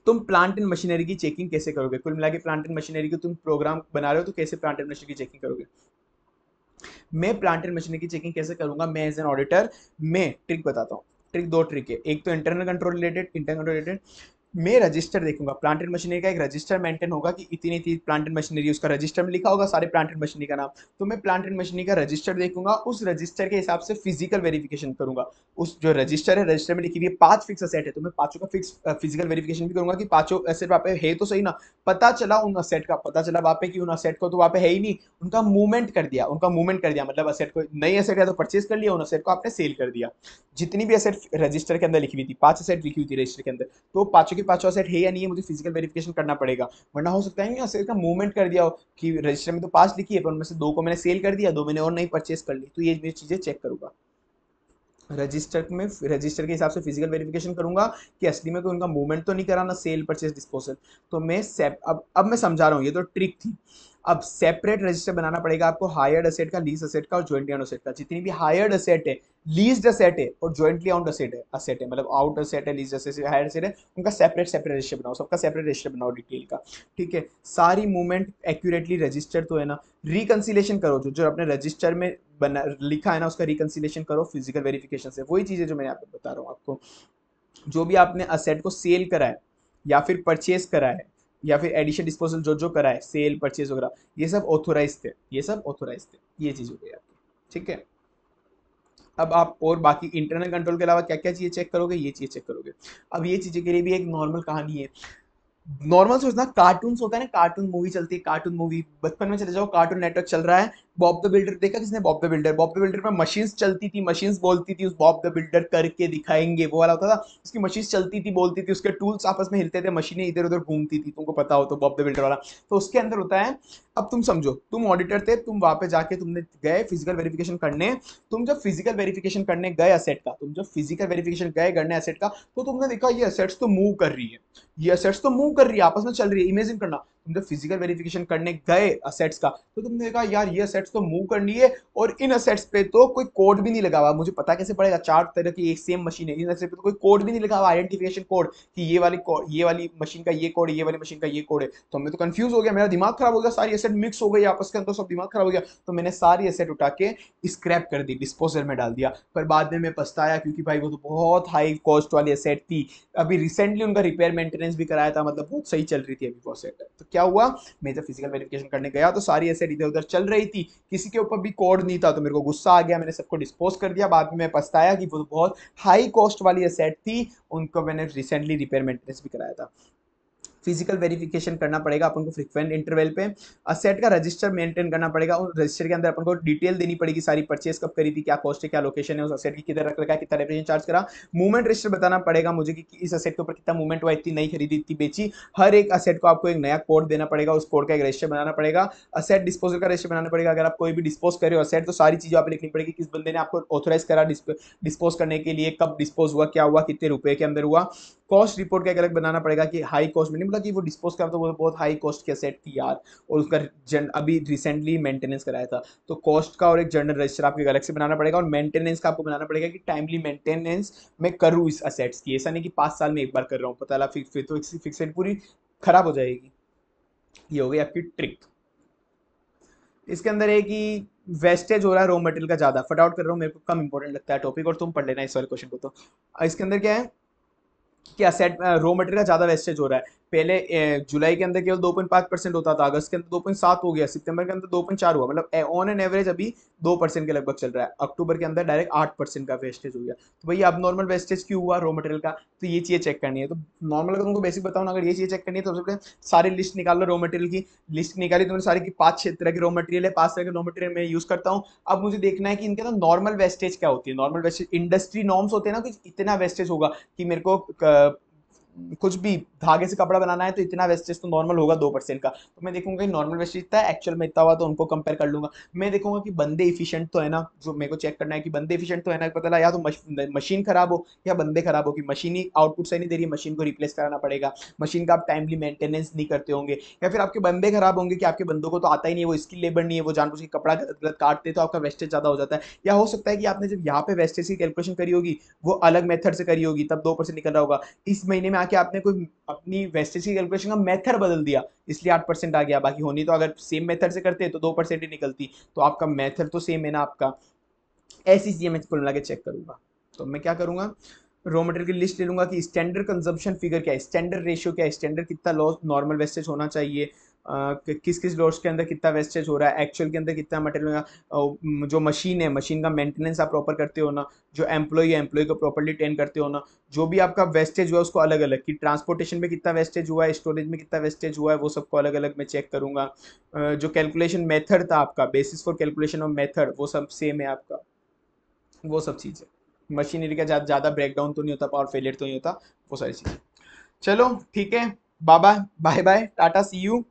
तुम प्लांट एंड मशीनरी की चेकिंग कैसे करोगे कुल मिला के प्लांट एंड मशीनरी की तुम प्रोग्राम बना रहे हो तो कैसे प्लांट एंड मशीनरी की चेकिंग करोगे मैं प्लांट एंड मशीनरी की चेकिंग कैसे करूंगा मैं एज एन ऑडिटर मैं ट्रिक बताता हूँ ट्रिक दो ट्रिक है एक तो internal control related internal control related मैं रजिस्टर देखूंगा प्लांटेड मशीनरी का एक रजिस्टर मेंटेन होगा कि इतनी इतनी प्लांटेड मशीनरी उसका रजिस्टर में लिखा होगा सारे प्लांटेड मशीनरी का नाम तो मैं प्लांटेड मशीनरी का रजिस्टर देखूंगा उस रजिस्टर के हिसाब से फिजिकल वेरिफिकेशन करूंगा उस जो रजिस्टर है रजिस्टर में लिखी हुई पांच फिक्स सेट है तो मैं पांचों का फिक्स फिजिकल वेरिफिकेशन भी करूंगा कि पांचों ऐसे वहाँ पे है तो सही ना पता चला उन सेट का पता चला वहाँ पे कि उन सेट को तो वहाँ पे है ही नहीं उनका मूवमेंट कर दिया उनका मूवमेंट कर दिया मतलब असेट को नई असेट है तो परचेज कर लिया उन असेट को आपने सेल कर दिया जितनी भी असेट रजिस्टर के अंदर लिखी हुई थी पांच असेट लिखी हुई थी रजिस्टर के अंदर तो पांचों की पास चौसठ है या नहीं है मुझे फिजिकल वेरिफिकेशन करना पड़ेगा वरना हो सकता है यहाँ से का मूवमेंट कर दिया हो कि रजिस्टर में तो पास लिखी है पर उनमें से दो को मैंने सेल कर दिया दो मैंने और नहीं परचेस कर ली तो ये मेरी चीज़ें चेक करूँगा रजिस्टर में रजिस्टर के हिसाब से फिजिकल वेरिफिकेशन करूंगा कि असली में कोई उनका मूवमेंट तो नहीं कराना सेल परचेज डिस्पोजल तो मैं अब अब मैं समझा रहा हूँ ये तो ट्रिक थी अब सेपरेट रजिस्टर बनाना पड़ेगा आपको हायर्ड असेट का लीज असेट का और ज्वाइंटली ऑन असेट का जितनी भी हायर्ड असेट है लीज असेट है और ज्वाइंटली ऑन असेट है असेट है मतलब आउट असेट है लीज असेट हायर असेट है उनका सेपरेट सेपरेट रजिस्टर बनाओ सबका सेपरेट रजिस्टर बनाओ डिटेल का ठीक है सारी मूवमेंट एक्यूरेटली रजिस्टर तो है ना रिकन्सिलेशन करो जो जो अपने रजिस्टर में बना लिखा है ना उसका रिकन्सिलेशन करो फिजिकल वेरिफिकेशन से वही चीज़ें जो मैंने आपको बता रहा हूँ आपको जो भी आपने असेट को सेल करा है या फिर परचेज करा है या फिर एडिशन डिस्पोजल जो जो करा है सेल परचेज वगैरह ये सब ऑथोराइज थे ये सब ऑथोराइज थे ये चीज़ हो गई आपकी ठीक है अब आप और बाकी इंटरनल कंट्रोल के अलावा क्या क्या चीज़ें चेक करोगे ये चीज़ चेक करोगे अब ये चीज़ें के लिए भी एक नॉर्मल कहानी है नॉर्मल सोचना कार्टून होता है ना कार्टून मूवी चलती है कार्टून मूवी बचपन में चले जाओ कार्टून नेटवर्क चल रहा है बॉब द बिल्डर देखा किसने Bob the builder Bob the builder में मशीन्स चलती थी मशीन्स बोलती थी उस बॉब द बिल्डर करके दिखाएंगे वो वाला होता था उसकी मशीन्स चलती थी बोलती थी उसके टूल्स आपस में हिलते थे मशीनें इधर उधर घूमती थी तुमको पता हो तो बॉब द बिल्डर वाला तो उसके अंदर होता है अब तुम समझो तुम ऑडिटर थे तुम वहाँ पे जाके तुमने गए फिजिकल वेरिफिकेशन करने तुम जब फिजिकल वेरिफिकेशन करने गए असेट का तुम जब फिजिकल वेरिफिकेशन गए करने असेट का तो तुमने देखा ये असेट्स तो मूव कर रही है ये असेट्स तो मूव कर रही है आपस में चल रही है इमेजिन करना तुम जब फिजिकल वेरिफिकेशन करने गए असेट्स का तो तुमने कहा यार ये असेट्स तो मूव करनी है और इन असेट्स पे तो कोई कोड भी नहीं लगा हुआ मुझे पता कैसे पड़ेगा चार तरह की एक सेम मशीन है इन असेट्स पे तो कोई कोड भी नहीं लगा हुआ आइडेंटिफिकेशन कोड कि ये वाली ये वाली मशीन का ये कोड ये वाली मशीन का ये कोड है तो हमें तो कन्फ्यूज हो गया मेरा दिमाग खराब हो गया सारी असेट मिक्स हो गई आपस के अंदर सब दिमाग खराब हो गया तो मैंने सारी असेट उठा के स्क्रैप कर दी डिस्पोजल में डाल दिया पर बाद में मैं पछताया क्योंकि भाई वो तो बहुत हाई कॉस्ट वाली असेट थी अभी रिसेंटली उनका रिपेयर मेंटेनेंस भी कराया था मतलब बहुत सही चल रही थी अभी वो असेट तो क्या क्या हुआ मैं जब फिजिकल वेरिफिकेशन करने गया तो सारी ऐसे इधर उधर चल रही थी किसी के ऊपर भी कोड नहीं था तो मेरे को गुस्सा आ गया मैंने सबको डिस्पोज कर दिया बाद में पछताया कि वो बहुत हाई कॉस्ट वाली असेट थी उनको मैंने रिसेंटली रिपेयर मेंटेनेंस भी कराया था फिजिकल वेरिफिकेशन करना पड़ेगा अपन को फ्रिक्वेंट इंटरवल पे सेट का रजिस्टर मेंटेन करना पड़ेगा उस रजिस्टर के अंदर अपन को डिटेल देनी पड़ेगी सारी परचेज कब करी थी क्या कॉस्ट है क्या लोकेशन है उस असेट की किधर रख रखा कितना रेपेशन चार्ज करा मूवमेंट रजिस्टर बताना पड़ेगा मुझे कि इस असेट के ऊपर कितना मूवमेंट हुआ इतनी नहीं खरीदी इतनी बेची हर एक असेट को आपको एक नया कोड देना पड़ेगा उस कोड का एक रजिस्टर बनाना पड़ेगा असेट डिस्पोजल का रजिस्टर बनाना पड़ेगा अगर आप कोई भी डिस्पोज रहे हो असेट तो सारी चीज़ें आप लिखनी पड़ेगी किस बंदे ने आपको ऑथोराइज करा डिस्पोज करने के लिए कब डिस्पोज हुआ क्या हुआ कितने रुपए के अंदर हुआ कॉस्ट रिपोर्ट का एक अलग बनाना पड़ेगा कि हाई कॉस्ट में नहीं मतलब कि वो डिस्पोज करा तो वो बहुत हाई कॉस्ट के सेट थी यार और उसका जन अभी रिसेंटली मेंटेनेंस कराया था तो कॉस्ट का और एक जनरल रजिस्टर आपको अलग से बनाना पड़ेगा और मेंटेनेंस का आपको बनाना पड़ेगा कि टाइमली मेंटेनेंस मैं करूँ इस असेट्स की ऐसा नहीं कि पाँच साल में एक बार कर रहा हूँ पता लगा फिर तो फिक्सड पूरी खराब हो जाएगी ये हो गई आपकी ट्रिक इसके अंदर है कि वेस्टेज हो रहा है रॉ मटेरियल का ज़्यादा फटाउट कर रहा हूँ मेरे को कम इंपॉर्टेंट लगता है टॉपिक और तुम पढ़ लेना इस वाले क्वेश्चन को तो इसके अंदर क्या है कि असेट रॉ मटेरियल का ज़्यादा वेस्टेज हो रहा है पहले जुलाई के अंदर केवल दो पॉइंट पाँच परसेंट होता था अगस्त के अंदर दो पॉइंट सात हो गया सितंबर के अंदर दो पॉइंट चार हुआ मतलब ऑन एन एवरेज अभी दो परसेंट के लगभग चल रहा है अक्टूबर के अंदर डायरेक्ट आठ परसेंट का वेस्टेज हो गया तो भैया अब नॉर्मल वेस्टेज क्यों हुआ रॉ मटेरियल का तो ये चीज़ें चेक करनी है तो नॉर्मल अगर तुमको बेसिक बताऊँ अगर ये चीज़ें चेक करनी है तो सबसे पहले सारी लिस्ट निकाल लो रॉ मटेरियल की लिस्ट निकाली तुमने सारी की पाँच छः तरह के रॉ मटेरियल है पाँच तरह के रॉ मटेरियल मैं यूज़ करता हूँ अब मुझे देखना है कि इनके अंदर नॉर्मल वेस्टेज क्या होती है नॉर्मल वेस्टेज इंडस्ट्री नॉर्म्स होते हैं ना कि इतना वेस्टेज होगा कि मेरे को the कुछ भी धागे से कपड़ा बनाना है तो इतना वेस्टेज तो नॉर्मल होगा दो परसेंट का तो मैं देखूंगा कि नॉर्मल वेस्टेज था एक्चुअल में इतना हुआ तो उनको कंपेयर कर लूंगा मैं देखूंगा कि बंदे इफिशियंट तो है ना जो मेरे को चेक करना है कि बंदे इफिशियंट तो है ना पता या तो मशीन खराब हो या बंदे खराब हो कि मशीन ही आउटपुट सही नहीं दे रही मशीन को रिप्लेस कराना पड़ेगा मशीन का आप टाइमली मेंटेनेंस नहीं करते होंगे या फिर आपके बंदे खराब होंगे कि आपके बंदों को तो आता ही नहीं है वो स्किल लेबर नहीं है वो जान के कपड़ा गलत काटते तो आपका वेस्टेज ज़्यादा हो जाता है या हो सकता है कि आपने जब यहाँ पे वेस्टेज की कैलकुलेशन करी होगी वो अलग मेथड से करी होगी तब दो निकल रहा होगा इस महीने में कि आपने कोई अपनी वेस्टेज की कैलकुलेशन का मेथड बदल दिया इसलिए आठ परसेंट आ गया बाकी होनी तो अगर सेम मेथड से करते हैं तो दो परसेंट ही निकलती तो आपका मेथड तो सेम है ना आपका ऐसी चीज़ें मैं कुल मिला के चेक करूंगा तो मैं क्या करूंगा रॉ मटेरियल की लिस्ट ले लूंगा कि स्टैंडर्ड कंजम्पशन फिगर क्या है स्टैंडर्ड रेशियो क्या है स्टैंडर्ड कितना लॉस नॉर्मल वेस्टेज होना चाहिए कि किस किस डोर्स के अंदर कितना वेस्टेज हो रहा है एक्चुअल के अंदर कितना मटेरियल जो मशीन है मशीन का मेंटेनेंस आप प्रॉपर करते हो ना जो एम्प्लॉई है एम्प्लॉय को प्रॉपरली ट्रेन करते हो ना जो भी आपका वेस्टेज हुआ है उसको अलग अलग कि ट्रांसपोर्टेशन में कितना वेस्टेज हुआ है स्टोरेज में कितना वेस्टेज हुआ है वो सबको अलग अलग मैं चेक करूँगा जो कैलकुलेशन मेथड था आपका basis for calculation of method वो सब सेम है आपका वो सब चीज़ें मशीनरी का ज़्यादा ब्रेकडाउन तो नहीं होता पावर फेलियर तो नहीं होता वो सारी चीज़ें चलो ठीक है बाबा bye bye tata see you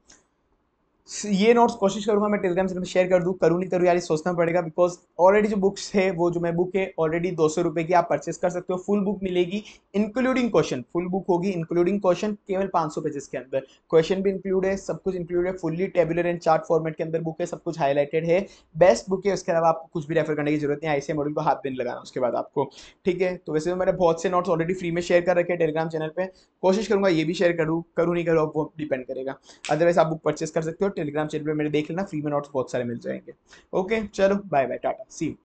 ये नोट्स कोशिश करूंगा मैं टेलीग्राम से शेयर कर दूँ करूँ नहीं करूँ तो यार सोचना पड़ेगा बिकॉज ऑलरेडी जो बुक्स है वो जो मैं बुक है ऑलरेडी दो सौ रुपये की आप परचेस कर सकते हो फुल बुक मिलेगी इंक्लूडिंग क्वेश्चन फुल बुक होगी इंक्लूडिंग क्वेश्चन केवल पाँच सौ पेजेस के अंदर क्वेश्चन भी इंक्लूड है सब कुछ इंक्लूड है fully tabular and chart format के अंदर बुक है सब कुछ हाईलाइटेड है बेस्ट बुक है उसके अलावा आपको कुछ भी रेफर करने की जरूरत नहीं है ऐसे मॉडल को हाथ भी नहीं लगाना उसके बाद आपको ठीक है तो वैसे तो मैंने बहुत से नोट्स ऑलरेडी फ्री में शेयर कर रखे हैं टेलीग्राम चैनल पर कोशिश करूँगा ये भी शेयर करूँ करूँ नहीं करूँ वो डिपेंड करेगा अदरवाइज आप बुक परचेस कर सकते हो टेलीग्राम चैनल पर मेरे देख लेना फ्री में नोट्स बहुत सारे मिल जाएंगे ओके चलो बाय बाय टाटा सी